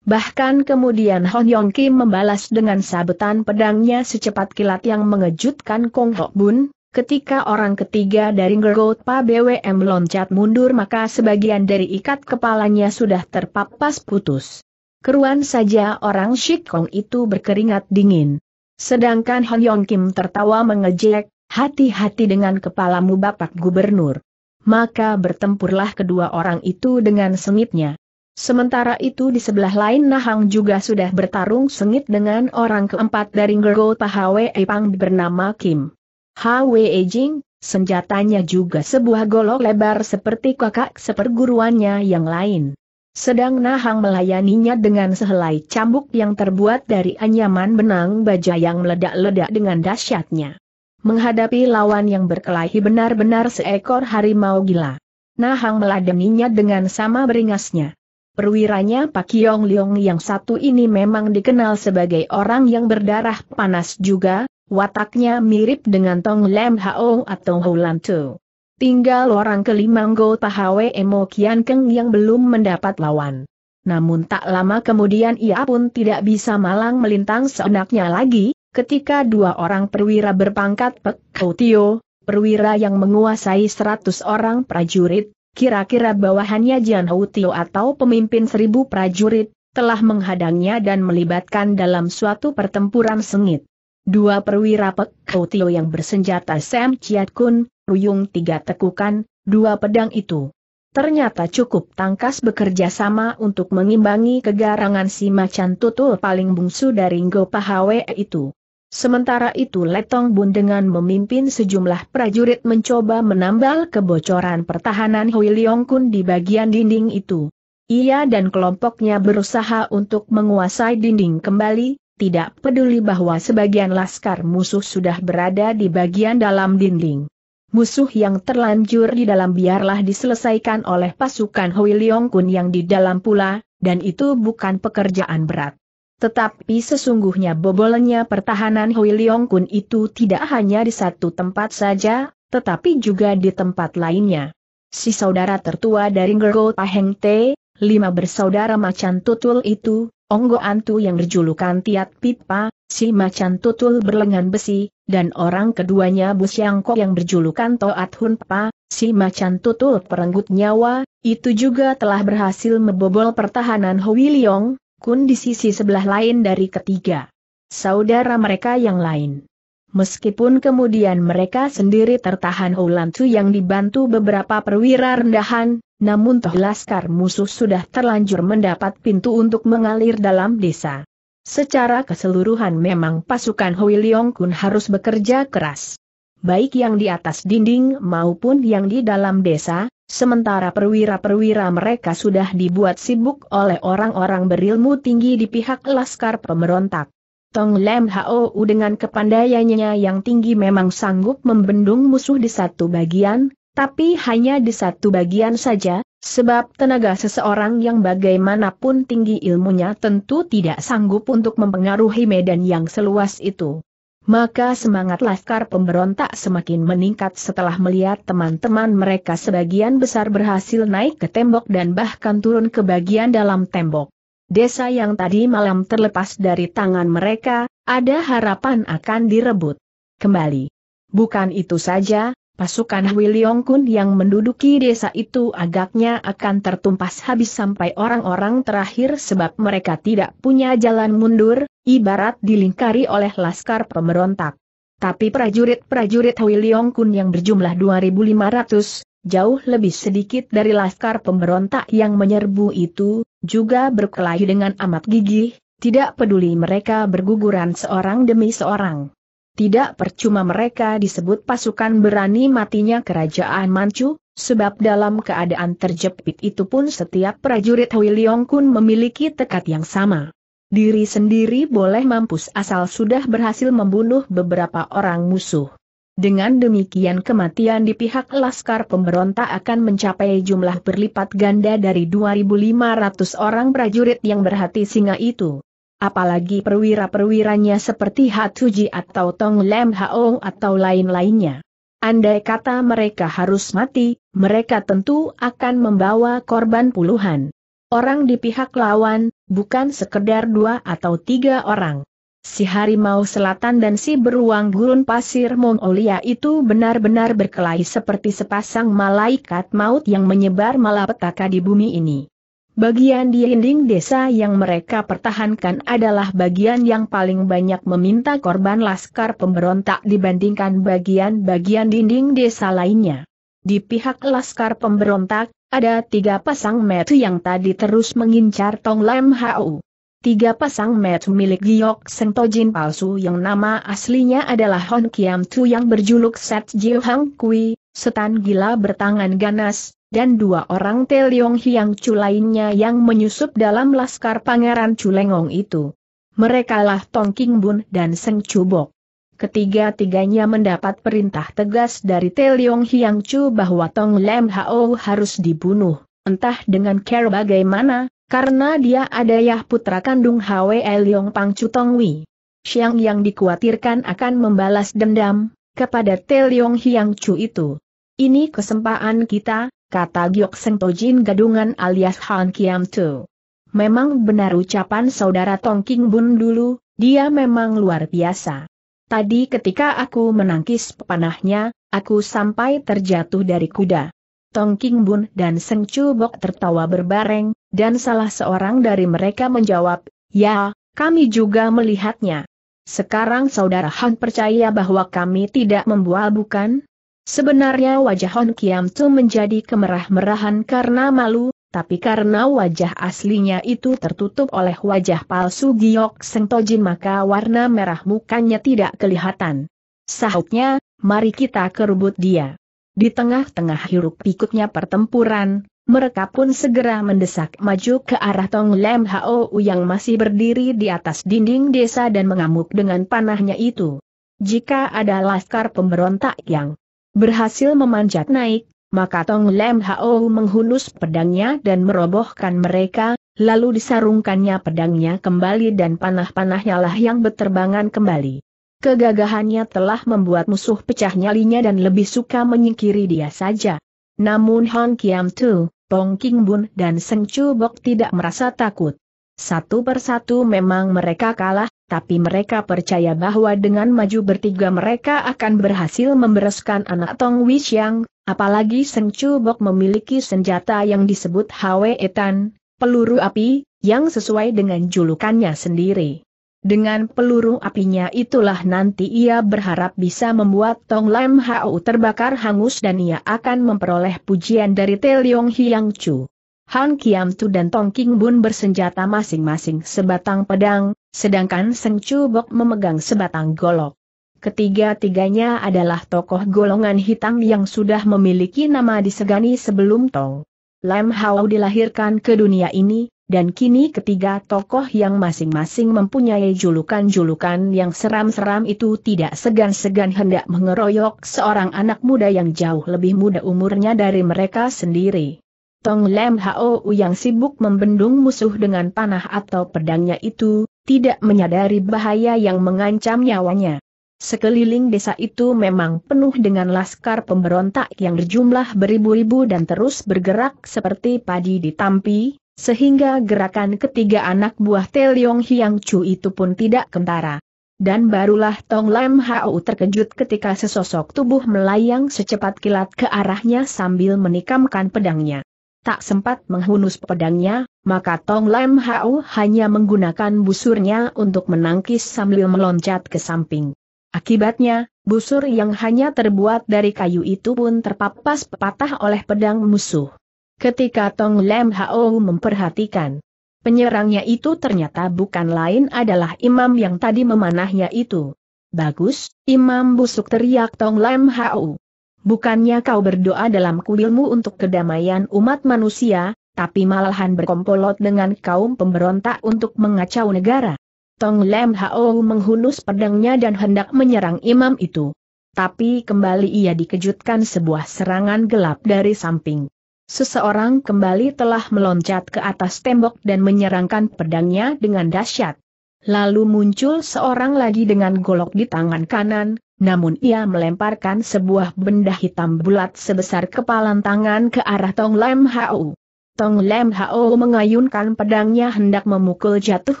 Bahkan kemudian Hon Yong Kim membalas dengan sabetan pedangnya secepat kilat yang mengejutkan Kong Hok Bun, Ketika orang ketiga dari Ngergot Pa BWM loncat mundur maka sebagian dari ikat kepalanya sudah terpapas putus keruan saja orang Shikong itu berkeringat dingin. Sedangkan Han Yong Kim tertawa mengejek, hati-hati dengan kepalamu Bapak Gubernur. Maka bertempurlah kedua orang itu dengan sengitnya. Sementara itu di sebelah lain Nahang juga sudah bertarung sengit dengan orang keempat dari Gergo Pahawe Pang bernama Kim. Hwe Jing, senjatanya juga sebuah golok lebar seperti kakak seperguruannya yang lain. Sedang Nahang melayaninya dengan sehelai cambuk yang terbuat dari anyaman benang baja yang meledak-ledak dengan dahsyatnya. Menghadapi lawan yang berkelahi benar-benar seekor harimau gila. Nahang meladeninya dengan sama beringasnya. Perwiranya Pak Yong Leong yang satu ini memang dikenal sebagai orang yang berdarah panas juga, wataknya mirip dengan Tong Lem Hao atau Hulan Tu. Tinggal orang kelima Ngo Pahawe Emo Kian Keng yang belum mendapat lawan. Namun tak lama kemudian ia pun tidak bisa malang melintang seenaknya lagi, ketika dua orang perwira berpangkat Pek Tio, perwira yang menguasai seratus orang prajurit, kira-kira bawahannya Jian Tio atau pemimpin seribu prajurit, telah menghadangnya dan melibatkan dalam suatu pertempuran sengit. Dua perwira Pek Tio yang bersenjata Sam Chiat Kun, Ruyung tiga tekukan, dua pedang itu. Ternyata cukup tangkas bekerja sama untuk mengimbangi kegarangan si macan tutul paling bungsu dari Ngo Pahawe itu. Sementara itu Letong Bun dengan memimpin sejumlah prajurit mencoba menambal kebocoran pertahanan Hui Leong Kun di bagian dinding itu. Ia dan kelompoknya berusaha untuk menguasai dinding kembali, tidak peduli bahwa sebagian laskar musuh sudah berada di bagian dalam dinding. Musuh yang terlanjur di dalam biarlah diselesaikan oleh pasukan Hui Leong Kun yang di dalam pula, dan itu bukan pekerjaan berat. Tetapi sesungguhnya bobolnya pertahanan Hui Leong Kun itu tidak hanya di satu tempat saja, tetapi juga di tempat lainnya. Si saudara tertua dari Gergo Paheng Te, lima bersaudara macan tutul itu, Onggo Antu yang berjulukan Tiat Pipa, si macan tutul berlengan besi, dan orang keduanya Busyangko yang berjulukan Toat Hunpa, si macan tutul perenggut nyawa, itu juga telah berhasil membobol pertahanan Liong, Kun di sisi sebelah lain dari ketiga. Saudara mereka yang lain. Meskipun kemudian mereka sendiri tertahan Hulantu yang dibantu beberapa perwira rendahan, namun toh laskar musuh sudah terlanjur mendapat pintu untuk mengalir dalam desa. Secara keseluruhan memang pasukan Hui Leong Kun harus bekerja keras. Baik yang di atas dinding maupun yang di dalam desa, sementara perwira-perwira mereka sudah dibuat sibuk oleh orang-orang berilmu tinggi di pihak laskar pemberontak. Tong Hao Hou dengan kepandaiannya yang tinggi memang sanggup membendung musuh di satu bagian, tapi hanya di satu bagian saja, sebab tenaga seseorang yang bagaimanapun tinggi ilmunya tentu tidak sanggup untuk mempengaruhi medan yang seluas itu. Maka semangat laskar pemberontak semakin meningkat setelah melihat teman-teman mereka sebagian besar berhasil naik ke tembok dan bahkan turun ke bagian dalam tembok. Desa yang tadi malam terlepas dari tangan mereka, ada harapan akan direbut. Kembali. Bukan itu saja, pasukan Wiliong Kun yang menduduki desa itu agaknya akan tertumpas habis sampai orang-orang terakhir sebab mereka tidak punya jalan mundur, ibarat dilingkari oleh laskar pemberontak. Tapi prajurit-prajurit Wiliong Kun yang berjumlah 2.500, jauh lebih sedikit dari laskar pemberontak yang menyerbu itu, juga berkelahi dengan amat gigih, tidak peduli mereka berguguran seorang demi seorang. Tidak percuma mereka disebut pasukan berani matinya kerajaan Manchu, sebab dalam keadaan terjepit itu pun setiap prajurit Hui Kun memiliki tekad yang sama. Diri sendiri boleh mampus asal sudah berhasil membunuh beberapa orang musuh. Dengan demikian kematian di pihak Laskar pemberontak akan mencapai jumlah berlipat ganda dari 2.500 orang prajurit yang berhati singa itu. Apalagi perwira-perwiranya seperti Hatuji atau Tong Lem Haong atau lain-lainnya. Andai kata mereka harus mati, mereka tentu akan membawa korban puluhan. Orang di pihak lawan, bukan sekedar dua atau tiga orang si harimau selatan dan si beruang gurun pasir Mongolia itu benar-benar berkelahi seperti sepasang malaikat maut yang menyebar malapetaka di bumi ini. Bagian di dinding desa yang mereka pertahankan adalah bagian yang paling banyak meminta korban laskar pemberontak dibandingkan bagian-bagian dinding desa lainnya. Di pihak laskar pemberontak, ada tiga pasang metu yang tadi terus mengincar Tong Lam Hau. Tiga pasang met milik Giok Seng palsu yang nama aslinya adalah Hon Kiam Tu yang berjuluk Set Jiu Hang Kui, setan gila bertangan ganas, dan dua orang Leong Hiang Chu lainnya yang menyusup dalam laskar Pangeran Chulengong itu. Merekalah Tong King Bun dan Seng Chubok. Ketiga-tiganya mendapat perintah tegas dari Leong Hiang Chu bahwa Tong Lem Hao harus dibunuh, entah dengan care bagaimana, karena dia adayah putra kandung Hwe Liong Pang Chutongwi. Xiang yang dikhawatirkan akan membalas dendam kepada Te Liong Hiang Chu itu. Ini kesempatan kita, kata Giok Sentojin Gadungan alias Han Kiam Tu. Memang benar ucapan saudara Tong King Bun dulu, dia memang luar biasa. Tadi ketika aku menangkis panahnya, aku sampai terjatuh dari kuda. Tong King Bun dan Seng Chu Bok tertawa berbareng, dan salah seorang dari mereka menjawab, ya, kami juga melihatnya. Sekarang saudara Han percaya bahwa kami tidak membual bukan? Sebenarnya wajah Hon Kiam Tu menjadi kemerah-merahan karena malu, tapi karena wajah aslinya itu tertutup oleh wajah palsu Giok Seng Tojin maka warna merah mukanya tidak kelihatan. Sahutnya, mari kita kerubut dia. Di tengah-tengah hiruk pikuknya pertempuran, mereka pun segera mendesak maju ke arah Tong Lem Hao yang masih berdiri di atas dinding desa dan mengamuk dengan panahnya itu. Jika ada laskar pemberontak yang berhasil memanjat naik, maka Tong Lem Hao menghunus pedangnya dan merobohkan mereka, lalu disarungkannya pedangnya kembali dan panah-panahnya lah yang berterbangan kembali. Kegagahannya telah membuat musuh pecah nyalinya dan lebih suka menyingkiri dia saja. Namun Hon Kiam Tu, Pong King Bun dan Seng Chu Bok tidak merasa takut. Satu persatu memang mereka kalah, tapi mereka percaya bahwa dengan maju bertiga mereka akan berhasil membereskan anak Tong Wixiang, apalagi Seng Chu Bok memiliki senjata yang disebut Hwe Etan, peluru api, yang sesuai dengan julukannya sendiri. Dengan peluru apinya itulah nanti ia berharap bisa membuat Tong Lam Hao terbakar hangus dan ia akan memperoleh pujian dari Te Leong Hiang Chu. Han Kiam Tu dan Tong King Bun bersenjata masing-masing sebatang pedang, sedangkan Seng Chu Bok memegang sebatang golok. Ketiga-tiganya adalah tokoh golongan hitam yang sudah memiliki nama disegani sebelum Tong. Lam Hao dilahirkan ke dunia ini, dan kini ketiga tokoh yang masing-masing mempunyai julukan-julukan yang seram-seram itu tidak segan-segan hendak mengeroyok seorang anak muda yang jauh lebih muda umurnya dari mereka sendiri. Tong Lem Hao yang sibuk membendung musuh dengan panah atau pedangnya itu, tidak menyadari bahaya yang mengancam nyawanya. Sekeliling desa itu memang penuh dengan laskar pemberontak yang berjumlah beribu-ribu dan terus bergerak seperti padi ditampi, sehingga gerakan ketiga anak buah Teliong Hiang Chu itu pun tidak kentara. Dan barulah Tong Lam Hao terkejut ketika sesosok tubuh melayang secepat kilat ke arahnya sambil menikamkan pedangnya. Tak sempat menghunus pedangnya, maka Tong Lam Hao hanya menggunakan busurnya untuk menangkis sambil meloncat ke samping. Akibatnya, busur yang hanya terbuat dari kayu itu pun terpapas patah oleh pedang musuh ketika Tong Lem Hao memperhatikan. Penyerangnya itu ternyata bukan lain adalah imam yang tadi memanahnya itu. Bagus, imam busuk teriak Tong Lem Hao. Bukannya kau berdoa dalam kuilmu untuk kedamaian umat manusia, tapi malahan berkompolot dengan kaum pemberontak untuk mengacau negara. Tong Lem Hao menghunus pedangnya dan hendak menyerang imam itu. Tapi kembali ia dikejutkan sebuah serangan gelap dari samping. Seseorang kembali telah meloncat ke atas tembok dan menyerangkan pedangnya dengan dahsyat. Lalu muncul seorang lagi dengan golok di tangan kanan, namun ia melemparkan sebuah benda hitam bulat sebesar kepalan tangan ke arah Tong Lem Hao. Tong Lem Hao mengayunkan pedangnya hendak memukul jatuh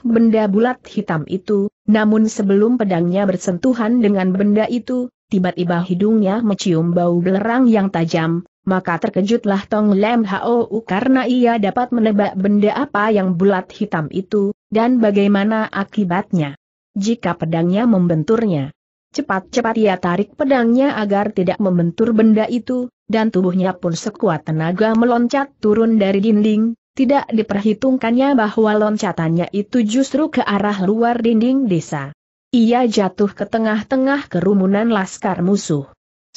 benda bulat hitam itu, namun sebelum pedangnya bersentuhan dengan benda itu, tiba-tiba hidungnya mencium bau belerang yang tajam, maka terkejutlah Tong Lem Hou karena ia dapat menebak benda apa yang bulat hitam itu, dan bagaimana akibatnya. Jika pedangnya membenturnya. Cepat-cepat ia tarik pedangnya agar tidak membentur benda itu, dan tubuhnya pun sekuat tenaga meloncat turun dari dinding, tidak diperhitungkannya bahwa loncatannya itu justru ke arah luar dinding desa. Ia jatuh ke tengah-tengah kerumunan laskar musuh.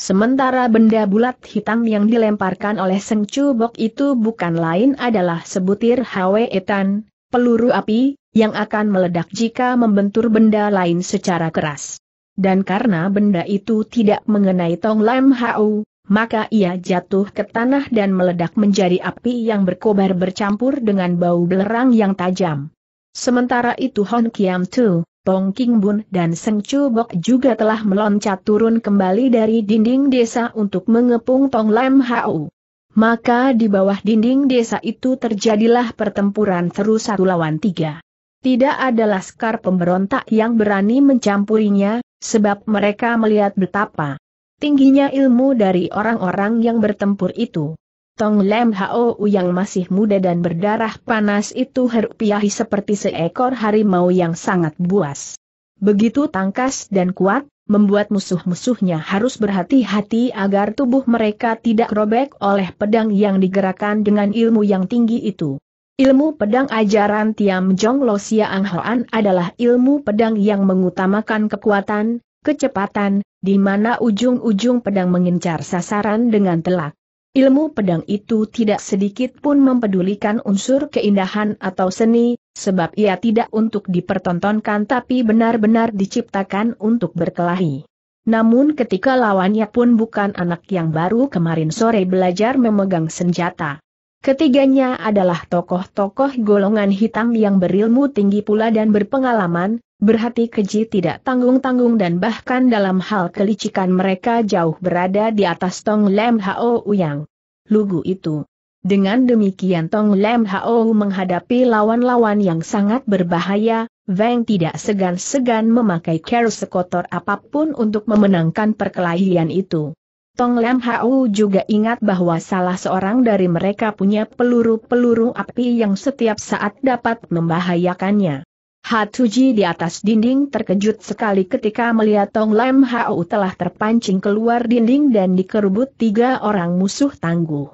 Sementara benda bulat hitam yang dilemparkan oleh Seng Chubok itu bukan lain adalah sebutir Hwe Etan, peluru api, yang akan meledak jika membentur benda lain secara keras. Dan karena benda itu tidak mengenai Tong Lam Hau, maka ia jatuh ke tanah dan meledak menjadi api yang berkobar bercampur dengan bau belerang yang tajam. Sementara itu Hon Kiam Tu, Tong King Bun dan Seng Chu Bok juga telah meloncat turun kembali dari dinding desa untuk mengepung Tong Lam Hau. Maka di bawah dinding desa itu terjadilah pertempuran seru satu lawan tiga. Tidak ada laskar pemberontak yang berani mencampurinya, sebab mereka melihat betapa tingginya ilmu dari orang-orang yang bertempur itu. Tong Lem Hao yang masih muda dan berdarah panas itu herupiahi seperti seekor harimau yang sangat buas. Begitu tangkas dan kuat, membuat musuh-musuhnya harus berhati-hati agar tubuh mereka tidak robek oleh pedang yang digerakkan dengan ilmu yang tinggi itu. Ilmu pedang ajaran Tiam Jong Lo Sia Ang Hoan adalah ilmu pedang yang mengutamakan kekuatan, kecepatan, di mana ujung-ujung pedang mengincar sasaran dengan telak. Ilmu pedang itu tidak sedikit pun mempedulikan unsur keindahan atau seni, sebab ia tidak untuk dipertontonkan tapi benar-benar diciptakan untuk berkelahi. Namun ketika lawannya pun bukan anak yang baru kemarin sore belajar memegang senjata. Ketiganya adalah tokoh-tokoh golongan hitam yang berilmu tinggi pula dan berpengalaman, berhati keji tidak tanggung-tanggung dan bahkan dalam hal kelicikan mereka jauh berada di atas Tong Lem Hao Uyang. Lugu itu. Dengan demikian Tong Lem Hao menghadapi lawan-lawan yang sangat berbahaya, Veng tidak segan-segan memakai care sekotor apapun untuk memenangkan perkelahian itu. Tong Lam Hao juga ingat bahwa salah seorang dari mereka punya peluru-peluru api yang setiap saat dapat membahayakannya. Hatuji di atas dinding terkejut sekali ketika melihat Tong Lam Hau telah terpancing keluar dinding dan dikerubut tiga orang musuh tangguh.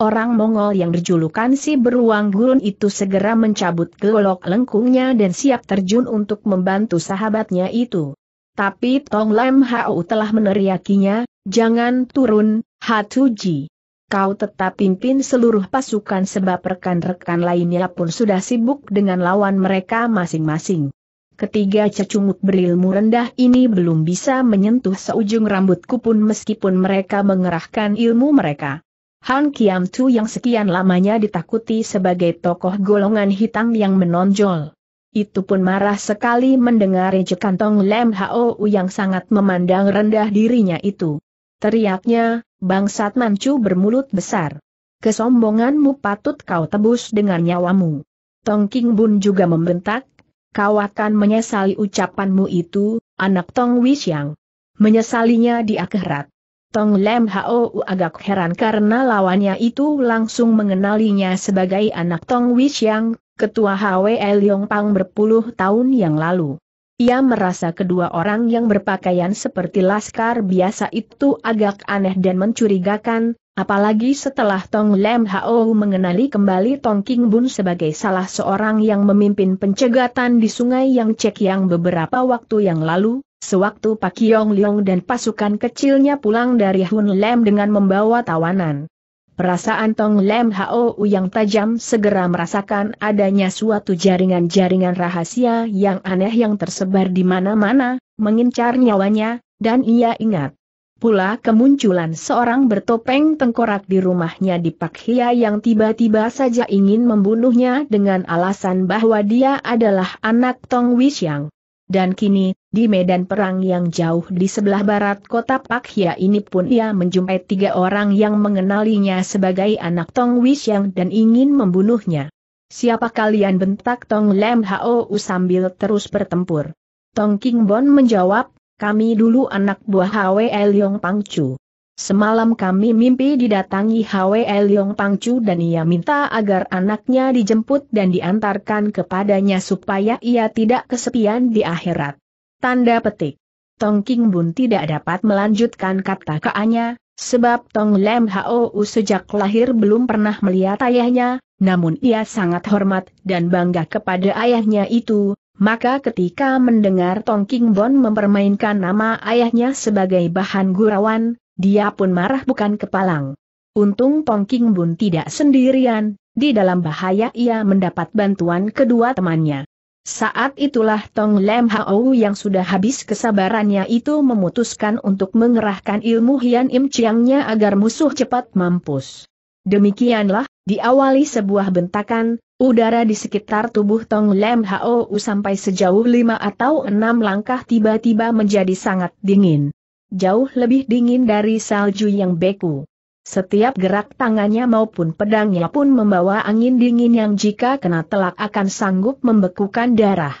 Orang Mongol yang berjulukan si beruang gurun itu segera mencabut golok lengkungnya dan siap terjun untuk membantu sahabatnya itu. Tapi Tong Lam Hau telah meneriakinya, jangan turun, Hatuji kau tetap pimpin seluruh pasukan sebab rekan-rekan lainnya pun sudah sibuk dengan lawan mereka masing-masing. Ketiga cecungut berilmu rendah ini belum bisa menyentuh seujung rambutku pun meskipun mereka mengerahkan ilmu mereka. Han Kiam Tu yang sekian lamanya ditakuti sebagai tokoh golongan hitam yang menonjol. Itu pun marah sekali mendengar ejekan Tong Lem Hou yang sangat memandang rendah dirinya itu. Teriaknya, bangsat mancu bermulut besar. Kesombonganmu patut kau tebus dengan nyawamu. Tong King Bun juga membentak, kau akan menyesali ucapanmu itu, anak Tong Wishang. Menyesalinya di akhirat. Tong Lem Hao agak heran karena lawannya itu langsung mengenalinya sebagai anak Tong Wishang, ketua HW Liong Pang berpuluh tahun yang lalu. Ia merasa kedua orang yang berpakaian seperti laskar biasa itu agak aneh dan mencurigakan, apalagi setelah Tong Lem Hao mengenali kembali Tong King Bun sebagai salah seorang yang memimpin pencegatan di sungai yang cek yang beberapa waktu yang lalu, sewaktu Pak Yong Leong dan pasukan kecilnya pulang dari Hun Lem dengan membawa tawanan. Perasaan Tong Lem Hou yang tajam segera merasakan adanya suatu jaringan-jaringan rahasia yang aneh yang tersebar di mana-mana, mengincar nyawanya, dan ia ingat pula kemunculan seorang bertopeng tengkorak di rumahnya di Pak Hia yang tiba-tiba saja ingin membunuhnya dengan alasan bahwa dia adalah anak Tong Wisyang. Dan kini, di medan perang yang jauh di sebelah barat kota Pakia ini pun ia menjumpai tiga orang yang mengenalinya sebagai anak Tong Wishang dan ingin membunuhnya. Siapa kalian bentak Tong Lem Hou sambil terus bertempur? Tong King Bon menjawab, kami dulu anak buah Hwe Leong Pangcu. Semalam kami mimpi didatangi Hwe Leong Pangcu dan ia minta agar anaknya dijemput dan diantarkan kepadanya supaya ia tidak kesepian di akhirat. Tanda petik. Tong King Bun tidak dapat melanjutkan kata-katanya, sebab Tong Lem Hou sejak lahir belum pernah melihat ayahnya, namun ia sangat hormat dan bangga kepada ayahnya itu, maka ketika mendengar Tong King Bon mempermainkan nama ayahnya sebagai bahan gurauan, dia pun marah bukan kepalang. Untung Tong King Bun tidak sendirian, di dalam bahaya ia mendapat bantuan kedua temannya. Saat itulah Tong Lem Hao yang sudah habis kesabarannya itu memutuskan untuk mengerahkan ilmu Hian Im Chiangnya agar musuh cepat mampus. Demikianlah, diawali sebuah bentakan, udara di sekitar tubuh Tong Lem Hao sampai sejauh lima atau enam langkah tiba-tiba menjadi sangat dingin. Jauh lebih dingin dari salju yang beku. Setiap gerak tangannya maupun pedangnya pun membawa angin dingin yang jika kena telak akan sanggup membekukan darah.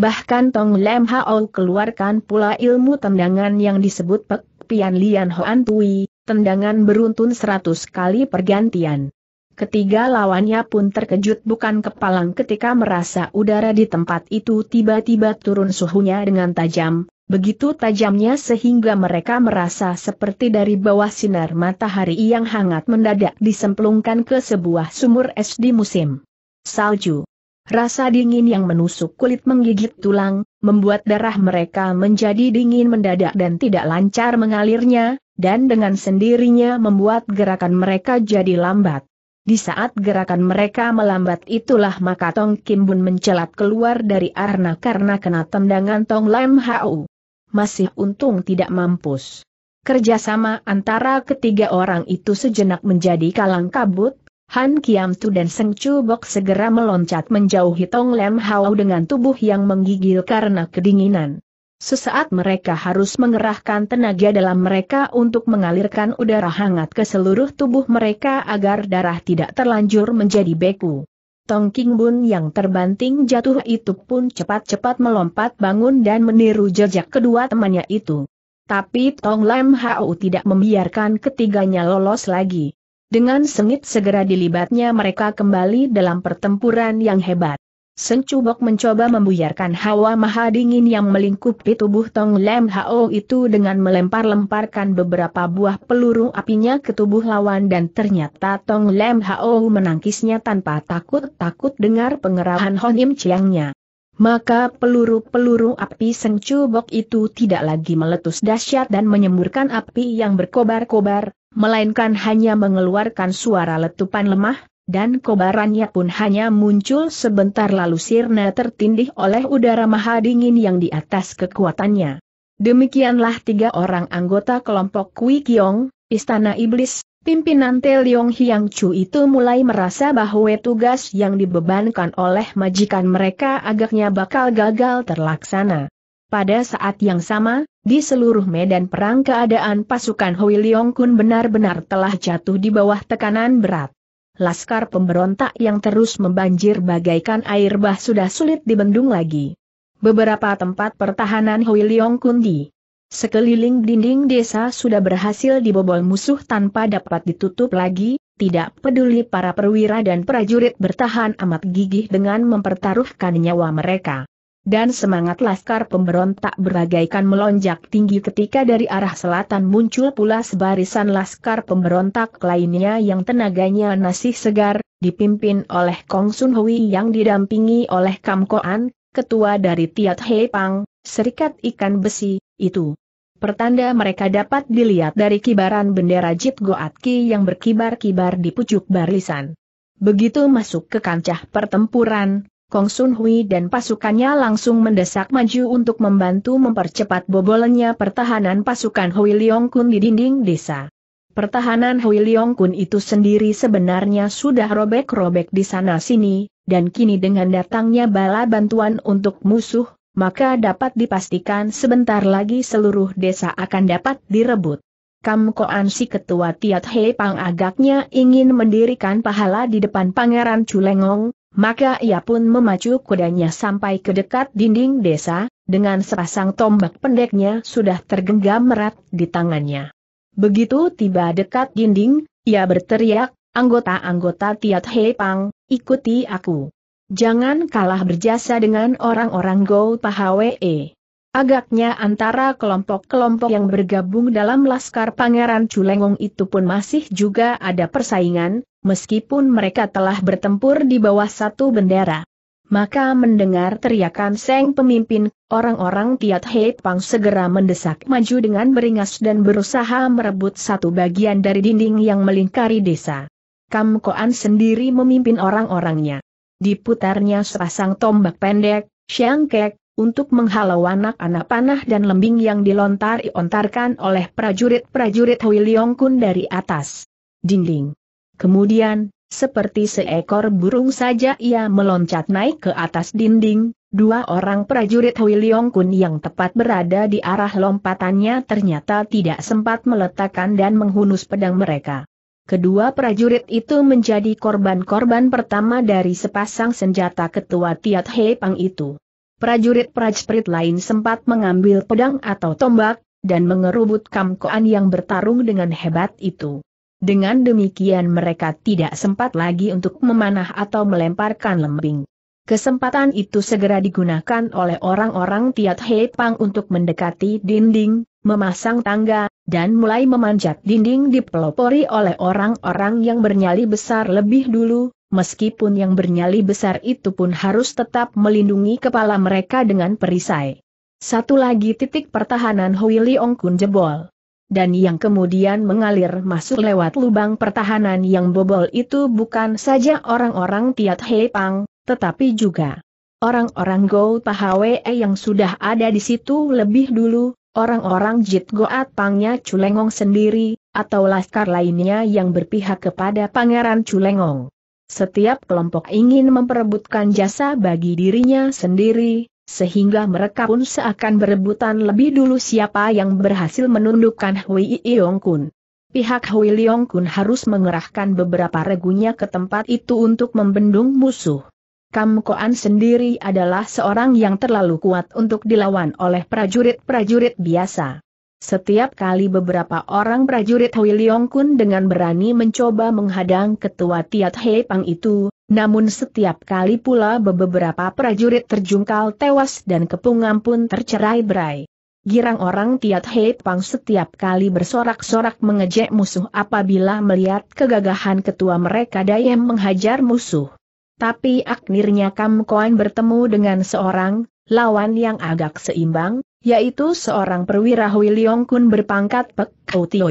Bahkan Tong Lem Hao keluarkan pula ilmu tendangan yang disebut Pek Pian Lian Hoan Tui, tendangan beruntun seratus kali pergantian. Ketiga lawannya pun terkejut bukan kepalang ketika merasa udara di tempat itu tiba-tiba turun suhunya dengan tajam, begitu tajamnya sehingga mereka merasa seperti dari bawah sinar matahari yang hangat mendadak disemplungkan ke sebuah sumur es di musim salju. Rasa dingin yang menusuk kulit menggigit tulang, membuat darah mereka menjadi dingin mendadak dan tidak lancar mengalirnya, dan dengan sendirinya membuat gerakan mereka jadi lambat. Di saat gerakan mereka melambat itulah maka Tong Kim Bun mencelat keluar dari arna karena kena tendangan Tong Lam Hau masih untung tidak mampus. Kerjasama antara ketiga orang itu sejenak menjadi kalang kabut, Han Kiam Tu dan Seng Chu Bok segera meloncat menjauhi Tong Lem Hau dengan tubuh yang menggigil karena kedinginan. Sesaat mereka harus mengerahkan tenaga dalam mereka untuk mengalirkan udara hangat ke seluruh tubuh mereka agar darah tidak terlanjur menjadi beku. Tong King Bun yang terbanting jatuh itu pun cepat-cepat melompat bangun dan meniru jejak kedua temannya itu. Tapi Tong Lam Hau tidak membiarkan ketiganya lolos lagi. Dengan sengit segera dilibatnya mereka kembali dalam pertempuran yang hebat. Sencubok mencoba membuyarkan hawa maha dingin yang melingkupi tubuh Tong Lem Hao itu dengan melempar-lemparkan beberapa buah peluru apinya ke tubuh lawan dan ternyata Tong Lem Hao menangkisnya tanpa takut-takut dengar pengerahan Honim Chiangnya. Maka peluru-peluru api sencubok itu tidak lagi meletus dahsyat dan menyemburkan api yang berkobar-kobar, melainkan hanya mengeluarkan suara letupan lemah, dan kobarannya pun hanya muncul sebentar lalu sirna tertindih oleh udara maha dingin yang di atas kekuatannya. Demikianlah tiga orang anggota kelompok Kui Kiong, Istana Iblis, pimpinan Teliong Hiang Chu itu mulai merasa bahwa tugas yang dibebankan oleh majikan mereka agaknya bakal gagal terlaksana. Pada saat yang sama, di seluruh medan perang keadaan pasukan Hui Leong Kun benar-benar telah jatuh di bawah tekanan berat laskar pemberontak yang terus membanjir bagaikan air bah sudah sulit dibendung lagi. Beberapa tempat pertahanan Hui Leong Kundi. Sekeliling dinding desa sudah berhasil dibobol musuh tanpa dapat ditutup lagi, tidak peduli para perwira dan prajurit bertahan amat gigih dengan mempertaruhkan nyawa mereka dan semangat laskar pemberontak beragaikan melonjak tinggi ketika dari arah selatan muncul pula sebarisan laskar pemberontak lainnya yang tenaganya masih segar, dipimpin oleh Kong Sun Hui yang didampingi oleh Kam Koan, ketua dari Tiat Hei Pang, Serikat Ikan Besi, itu. Pertanda mereka dapat dilihat dari kibaran bendera Jit Goatki yang berkibar-kibar di pucuk barisan. Begitu masuk ke kancah pertempuran, Kong Sun Hui dan pasukannya langsung mendesak maju untuk membantu mempercepat bobolannya pertahanan pasukan Hui Leong Kun di dinding desa. Pertahanan Hui Leong Kun itu sendiri sebenarnya sudah robek-robek di sana-sini, dan kini dengan datangnya bala bantuan untuk musuh, maka dapat dipastikan sebentar lagi seluruh desa akan dapat direbut. Kam Koan si ketua Tiat Hei Pang agaknya ingin mendirikan pahala di depan Pangeran Culengong, maka ia pun memacu kudanya sampai ke dekat dinding desa, dengan sepasang tombak pendeknya sudah tergenggam erat di tangannya. Begitu tiba dekat dinding, ia berteriak, anggota-anggota Tiat Hei Pang, ikuti aku. Jangan kalah berjasa dengan orang-orang Go Pahawe. E. Agaknya antara kelompok-kelompok yang bergabung dalam Laskar Pangeran Culengong itu pun masih juga ada persaingan, meskipun mereka telah bertempur di bawah satu bendera. Maka mendengar teriakan Seng pemimpin, orang-orang Tiat Hei Pang segera mendesak maju dengan beringas dan berusaha merebut satu bagian dari dinding yang melingkari desa. Kam Koan sendiri memimpin orang-orangnya. Diputarnya sepasang tombak pendek, Siang Kek, untuk menghalau anak-anak panah dan lembing yang dilontar, ontarkan oleh prajurit-prajurit Hui Leong Kun dari atas dinding. Kemudian, seperti seekor burung saja ia meloncat naik ke atas dinding, dua orang prajurit Hui Leong Kun yang tepat berada di arah lompatannya ternyata tidak sempat meletakkan dan menghunus pedang mereka. Kedua prajurit itu menjadi korban-korban pertama dari sepasang senjata ketua Tiat He Pang itu. Prajurit-prajurit lain sempat mengambil pedang atau tombak, dan mengerubut Kam yang bertarung dengan hebat itu. Dengan demikian mereka tidak sempat lagi untuk memanah atau melemparkan lembing. Kesempatan itu segera digunakan oleh orang-orang Tiat Hei Pang untuk mendekati dinding, memasang tangga, dan mulai memanjat dinding dipelopori oleh orang-orang yang bernyali besar lebih dulu, meskipun yang bernyali besar itu pun harus tetap melindungi kepala mereka dengan perisai. Satu lagi titik pertahanan Hui Liong Kun jebol dan yang kemudian mengalir masuk lewat lubang pertahanan yang bobol itu bukan saja orang-orang Tiat Hei tetapi juga orang-orang Go Pahawe yang sudah ada di situ lebih dulu, orang-orang Jit Goat Pangnya Culengong sendiri, atau laskar lainnya yang berpihak kepada Pangeran Culengong. Setiap kelompok ingin memperebutkan jasa bagi dirinya sendiri, sehingga mereka pun seakan berebutan lebih dulu siapa yang berhasil menundukkan Hui Yong Kun. Pihak Hui Leong Kun harus mengerahkan beberapa regunya ke tempat itu untuk membendung musuh. Kam Koan sendiri adalah seorang yang terlalu kuat untuk dilawan oleh prajurit-prajurit biasa. Setiap kali beberapa orang prajurit Hui Leong Kun dengan berani mencoba menghadang ketua Tiat Hei Pang itu, namun setiap kali pula beberapa prajurit terjungkal tewas dan kepungan pun tercerai-berai. Girang orang Tiat Hei Pang setiap kali bersorak-sorak mengejek musuh apabila melihat kegagahan ketua mereka dayem menghajar musuh. Tapi akhirnya Kam Koan bertemu dengan seorang lawan yang agak seimbang, yaitu seorang perwira Hui Leong Kun berpangkat Pek Kau Tio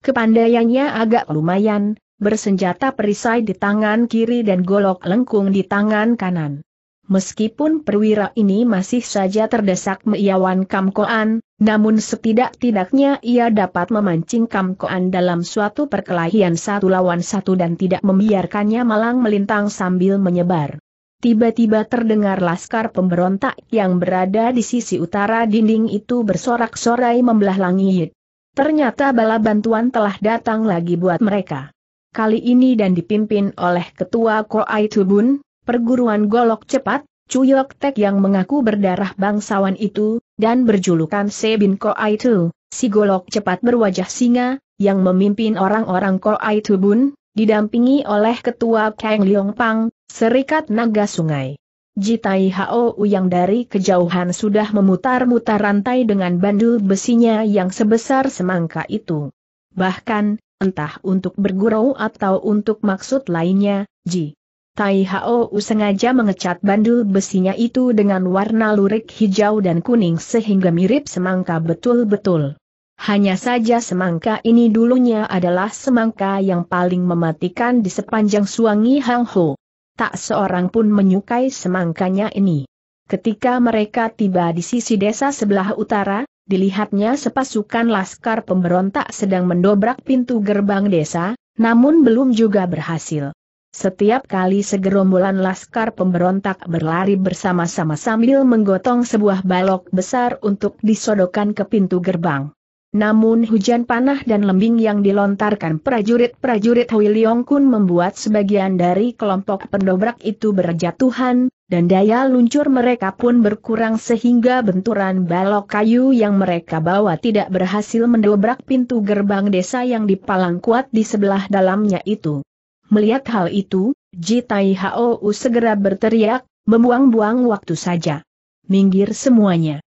Kepandaiannya agak lumayan, bersenjata perisai di tangan kiri dan golok lengkung di tangan kanan. Meskipun perwira ini masih saja terdesak meiawan Kamkoan, namun setidak-tidaknya ia dapat memancing Kamkoan dalam suatu perkelahian satu lawan satu dan tidak membiarkannya malang melintang sambil menyebar. Tiba-tiba terdengar laskar pemberontak yang berada di sisi utara dinding itu bersorak-sorai membelah langit. Ternyata bala bantuan telah datang lagi buat mereka kali ini dan dipimpin oleh Ketua Koai Tubun, perguruan golok cepat, Cuyok Tek yang mengaku berdarah bangsawan itu, dan berjulukan Sebin Koai Tu, si golok cepat berwajah singa, yang memimpin orang-orang Koai Tubun, didampingi oleh Ketua Kang Leong Pang, Serikat Naga Sungai. Jitai Hou yang dari kejauhan sudah memutar-mutar rantai dengan bandul besinya yang sebesar semangka itu. Bahkan, entah untuk bergurau atau untuk maksud lainnya, Ji. Tai Hao sengaja mengecat bandul besinya itu dengan warna lurik hijau dan kuning sehingga mirip semangka betul-betul. Hanya saja semangka ini dulunya adalah semangka yang paling mematikan di sepanjang Suangi Hang Ho. Tak seorang pun menyukai semangkanya ini. Ketika mereka tiba di sisi desa sebelah utara, dilihatnya sepasukan laskar pemberontak sedang mendobrak pintu gerbang desa, namun belum juga berhasil. Setiap kali segerombolan laskar pemberontak berlari bersama-sama sambil menggotong sebuah balok besar untuk disodokkan ke pintu gerbang. Namun hujan panah dan lembing yang dilontarkan prajurit-prajurit Hui Kun membuat sebagian dari kelompok pendobrak itu berjatuhan, dan daya luncur mereka pun berkurang sehingga benturan balok kayu yang mereka bawa tidak berhasil mendobrak pintu gerbang desa yang dipalang kuat di sebelah dalamnya itu. Melihat hal itu, Jitai Hou segera berteriak, membuang-buang waktu saja. Minggir semuanya.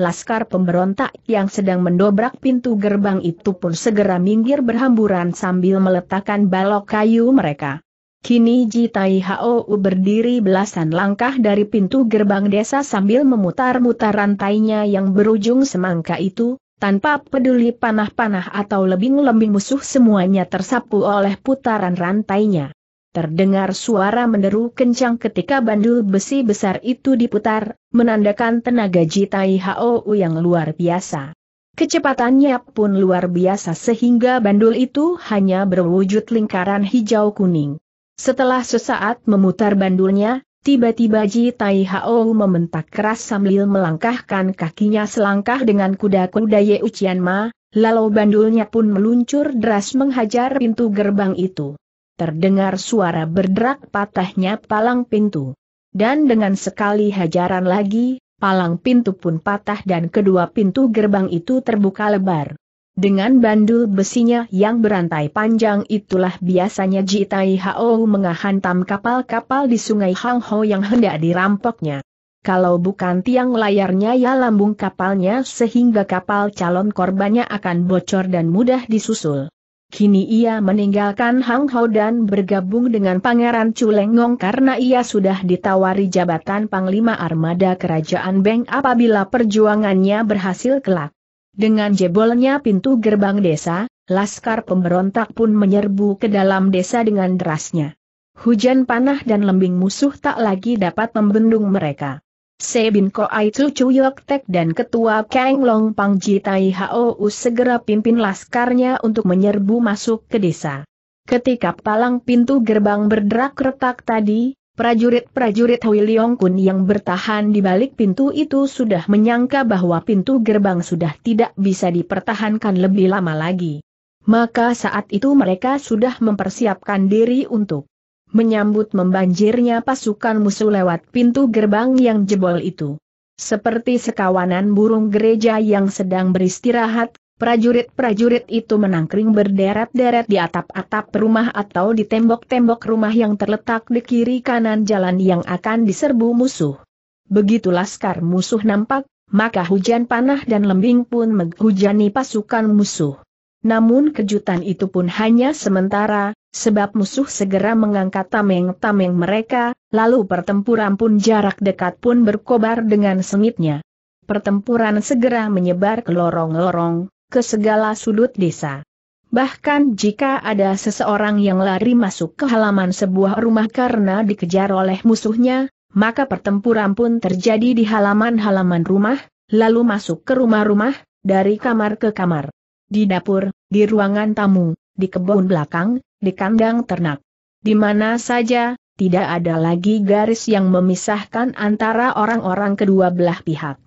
Laskar pemberontak yang sedang mendobrak pintu gerbang itu pun segera minggir berhamburan sambil meletakkan balok kayu mereka. Kini Jitai Hou berdiri belasan langkah dari pintu gerbang desa sambil memutar-mutar rantainya yang berujung semangka itu, tanpa peduli panah-panah atau lebing-lembing musuh semuanya tersapu oleh putaran rantainya. Terdengar suara menderu kencang ketika bandul besi besar itu diputar, menandakan tenaga Jitai Hou yang luar biasa. Kecepatannya pun luar biasa sehingga bandul itu hanya berwujud lingkaran hijau kuning. Setelah sesaat memutar bandulnya, tiba-tiba Jitai Hou membentak keras sambil melangkahkan kakinya selangkah dengan kuda-kuda Ye Ucian Ma, lalu bandulnya pun meluncur deras menghajar pintu gerbang itu terdengar suara berderak patahnya palang pintu. Dan dengan sekali hajaran lagi, palang pintu pun patah dan kedua pintu gerbang itu terbuka lebar. Dengan bandul besinya yang berantai panjang itulah biasanya Jitai Hao menghantam kapal-kapal di sungai Hang Ho yang hendak dirampoknya. Kalau bukan tiang layarnya ya lambung kapalnya sehingga kapal calon korbannya akan bocor dan mudah disusul. Kini ia meninggalkan Hang Hao dan bergabung dengan Pangeran Culengong karena ia sudah ditawari jabatan Panglima Armada Kerajaan Beng apabila perjuangannya berhasil kelak. Dengan jebolnya pintu gerbang desa, laskar pemberontak pun menyerbu ke dalam desa dengan derasnya. Hujan panah dan lembing musuh tak lagi dapat membendung mereka. Se Bin Tu Chu Chuyok Tek dan Ketua Kang Long Pang Jitai Hou segera pimpin laskarnya untuk menyerbu masuk ke desa. Ketika palang pintu gerbang berderak retak tadi, prajurit-prajurit Hui Leong Kun yang bertahan di balik pintu itu sudah menyangka bahwa pintu gerbang sudah tidak bisa dipertahankan lebih lama lagi. Maka saat itu mereka sudah mempersiapkan diri untuk menyambut membanjirnya pasukan musuh lewat pintu gerbang yang jebol itu. Seperti sekawanan burung gereja yang sedang beristirahat, prajurit-prajurit itu menangkring berderet-deret di atap-atap rumah atau di tembok-tembok rumah yang terletak di kiri kanan jalan yang akan diserbu musuh. Begitu laskar musuh nampak, maka hujan panah dan lembing pun menghujani pasukan musuh. Namun kejutan itu pun hanya sementara, sebab musuh segera mengangkat tameng-tameng mereka, lalu pertempuran pun jarak dekat pun berkobar dengan sengitnya. Pertempuran segera menyebar ke lorong-lorong, ke segala sudut desa. Bahkan jika ada seseorang yang lari masuk ke halaman sebuah rumah karena dikejar oleh musuhnya, maka pertempuran pun terjadi di halaman-halaman rumah, lalu masuk ke rumah-rumah, dari kamar ke kamar. Di dapur, di ruangan tamu, di kebun belakang, di kandang ternak. Di mana saja, tidak ada lagi garis yang memisahkan antara orang-orang kedua belah pihak.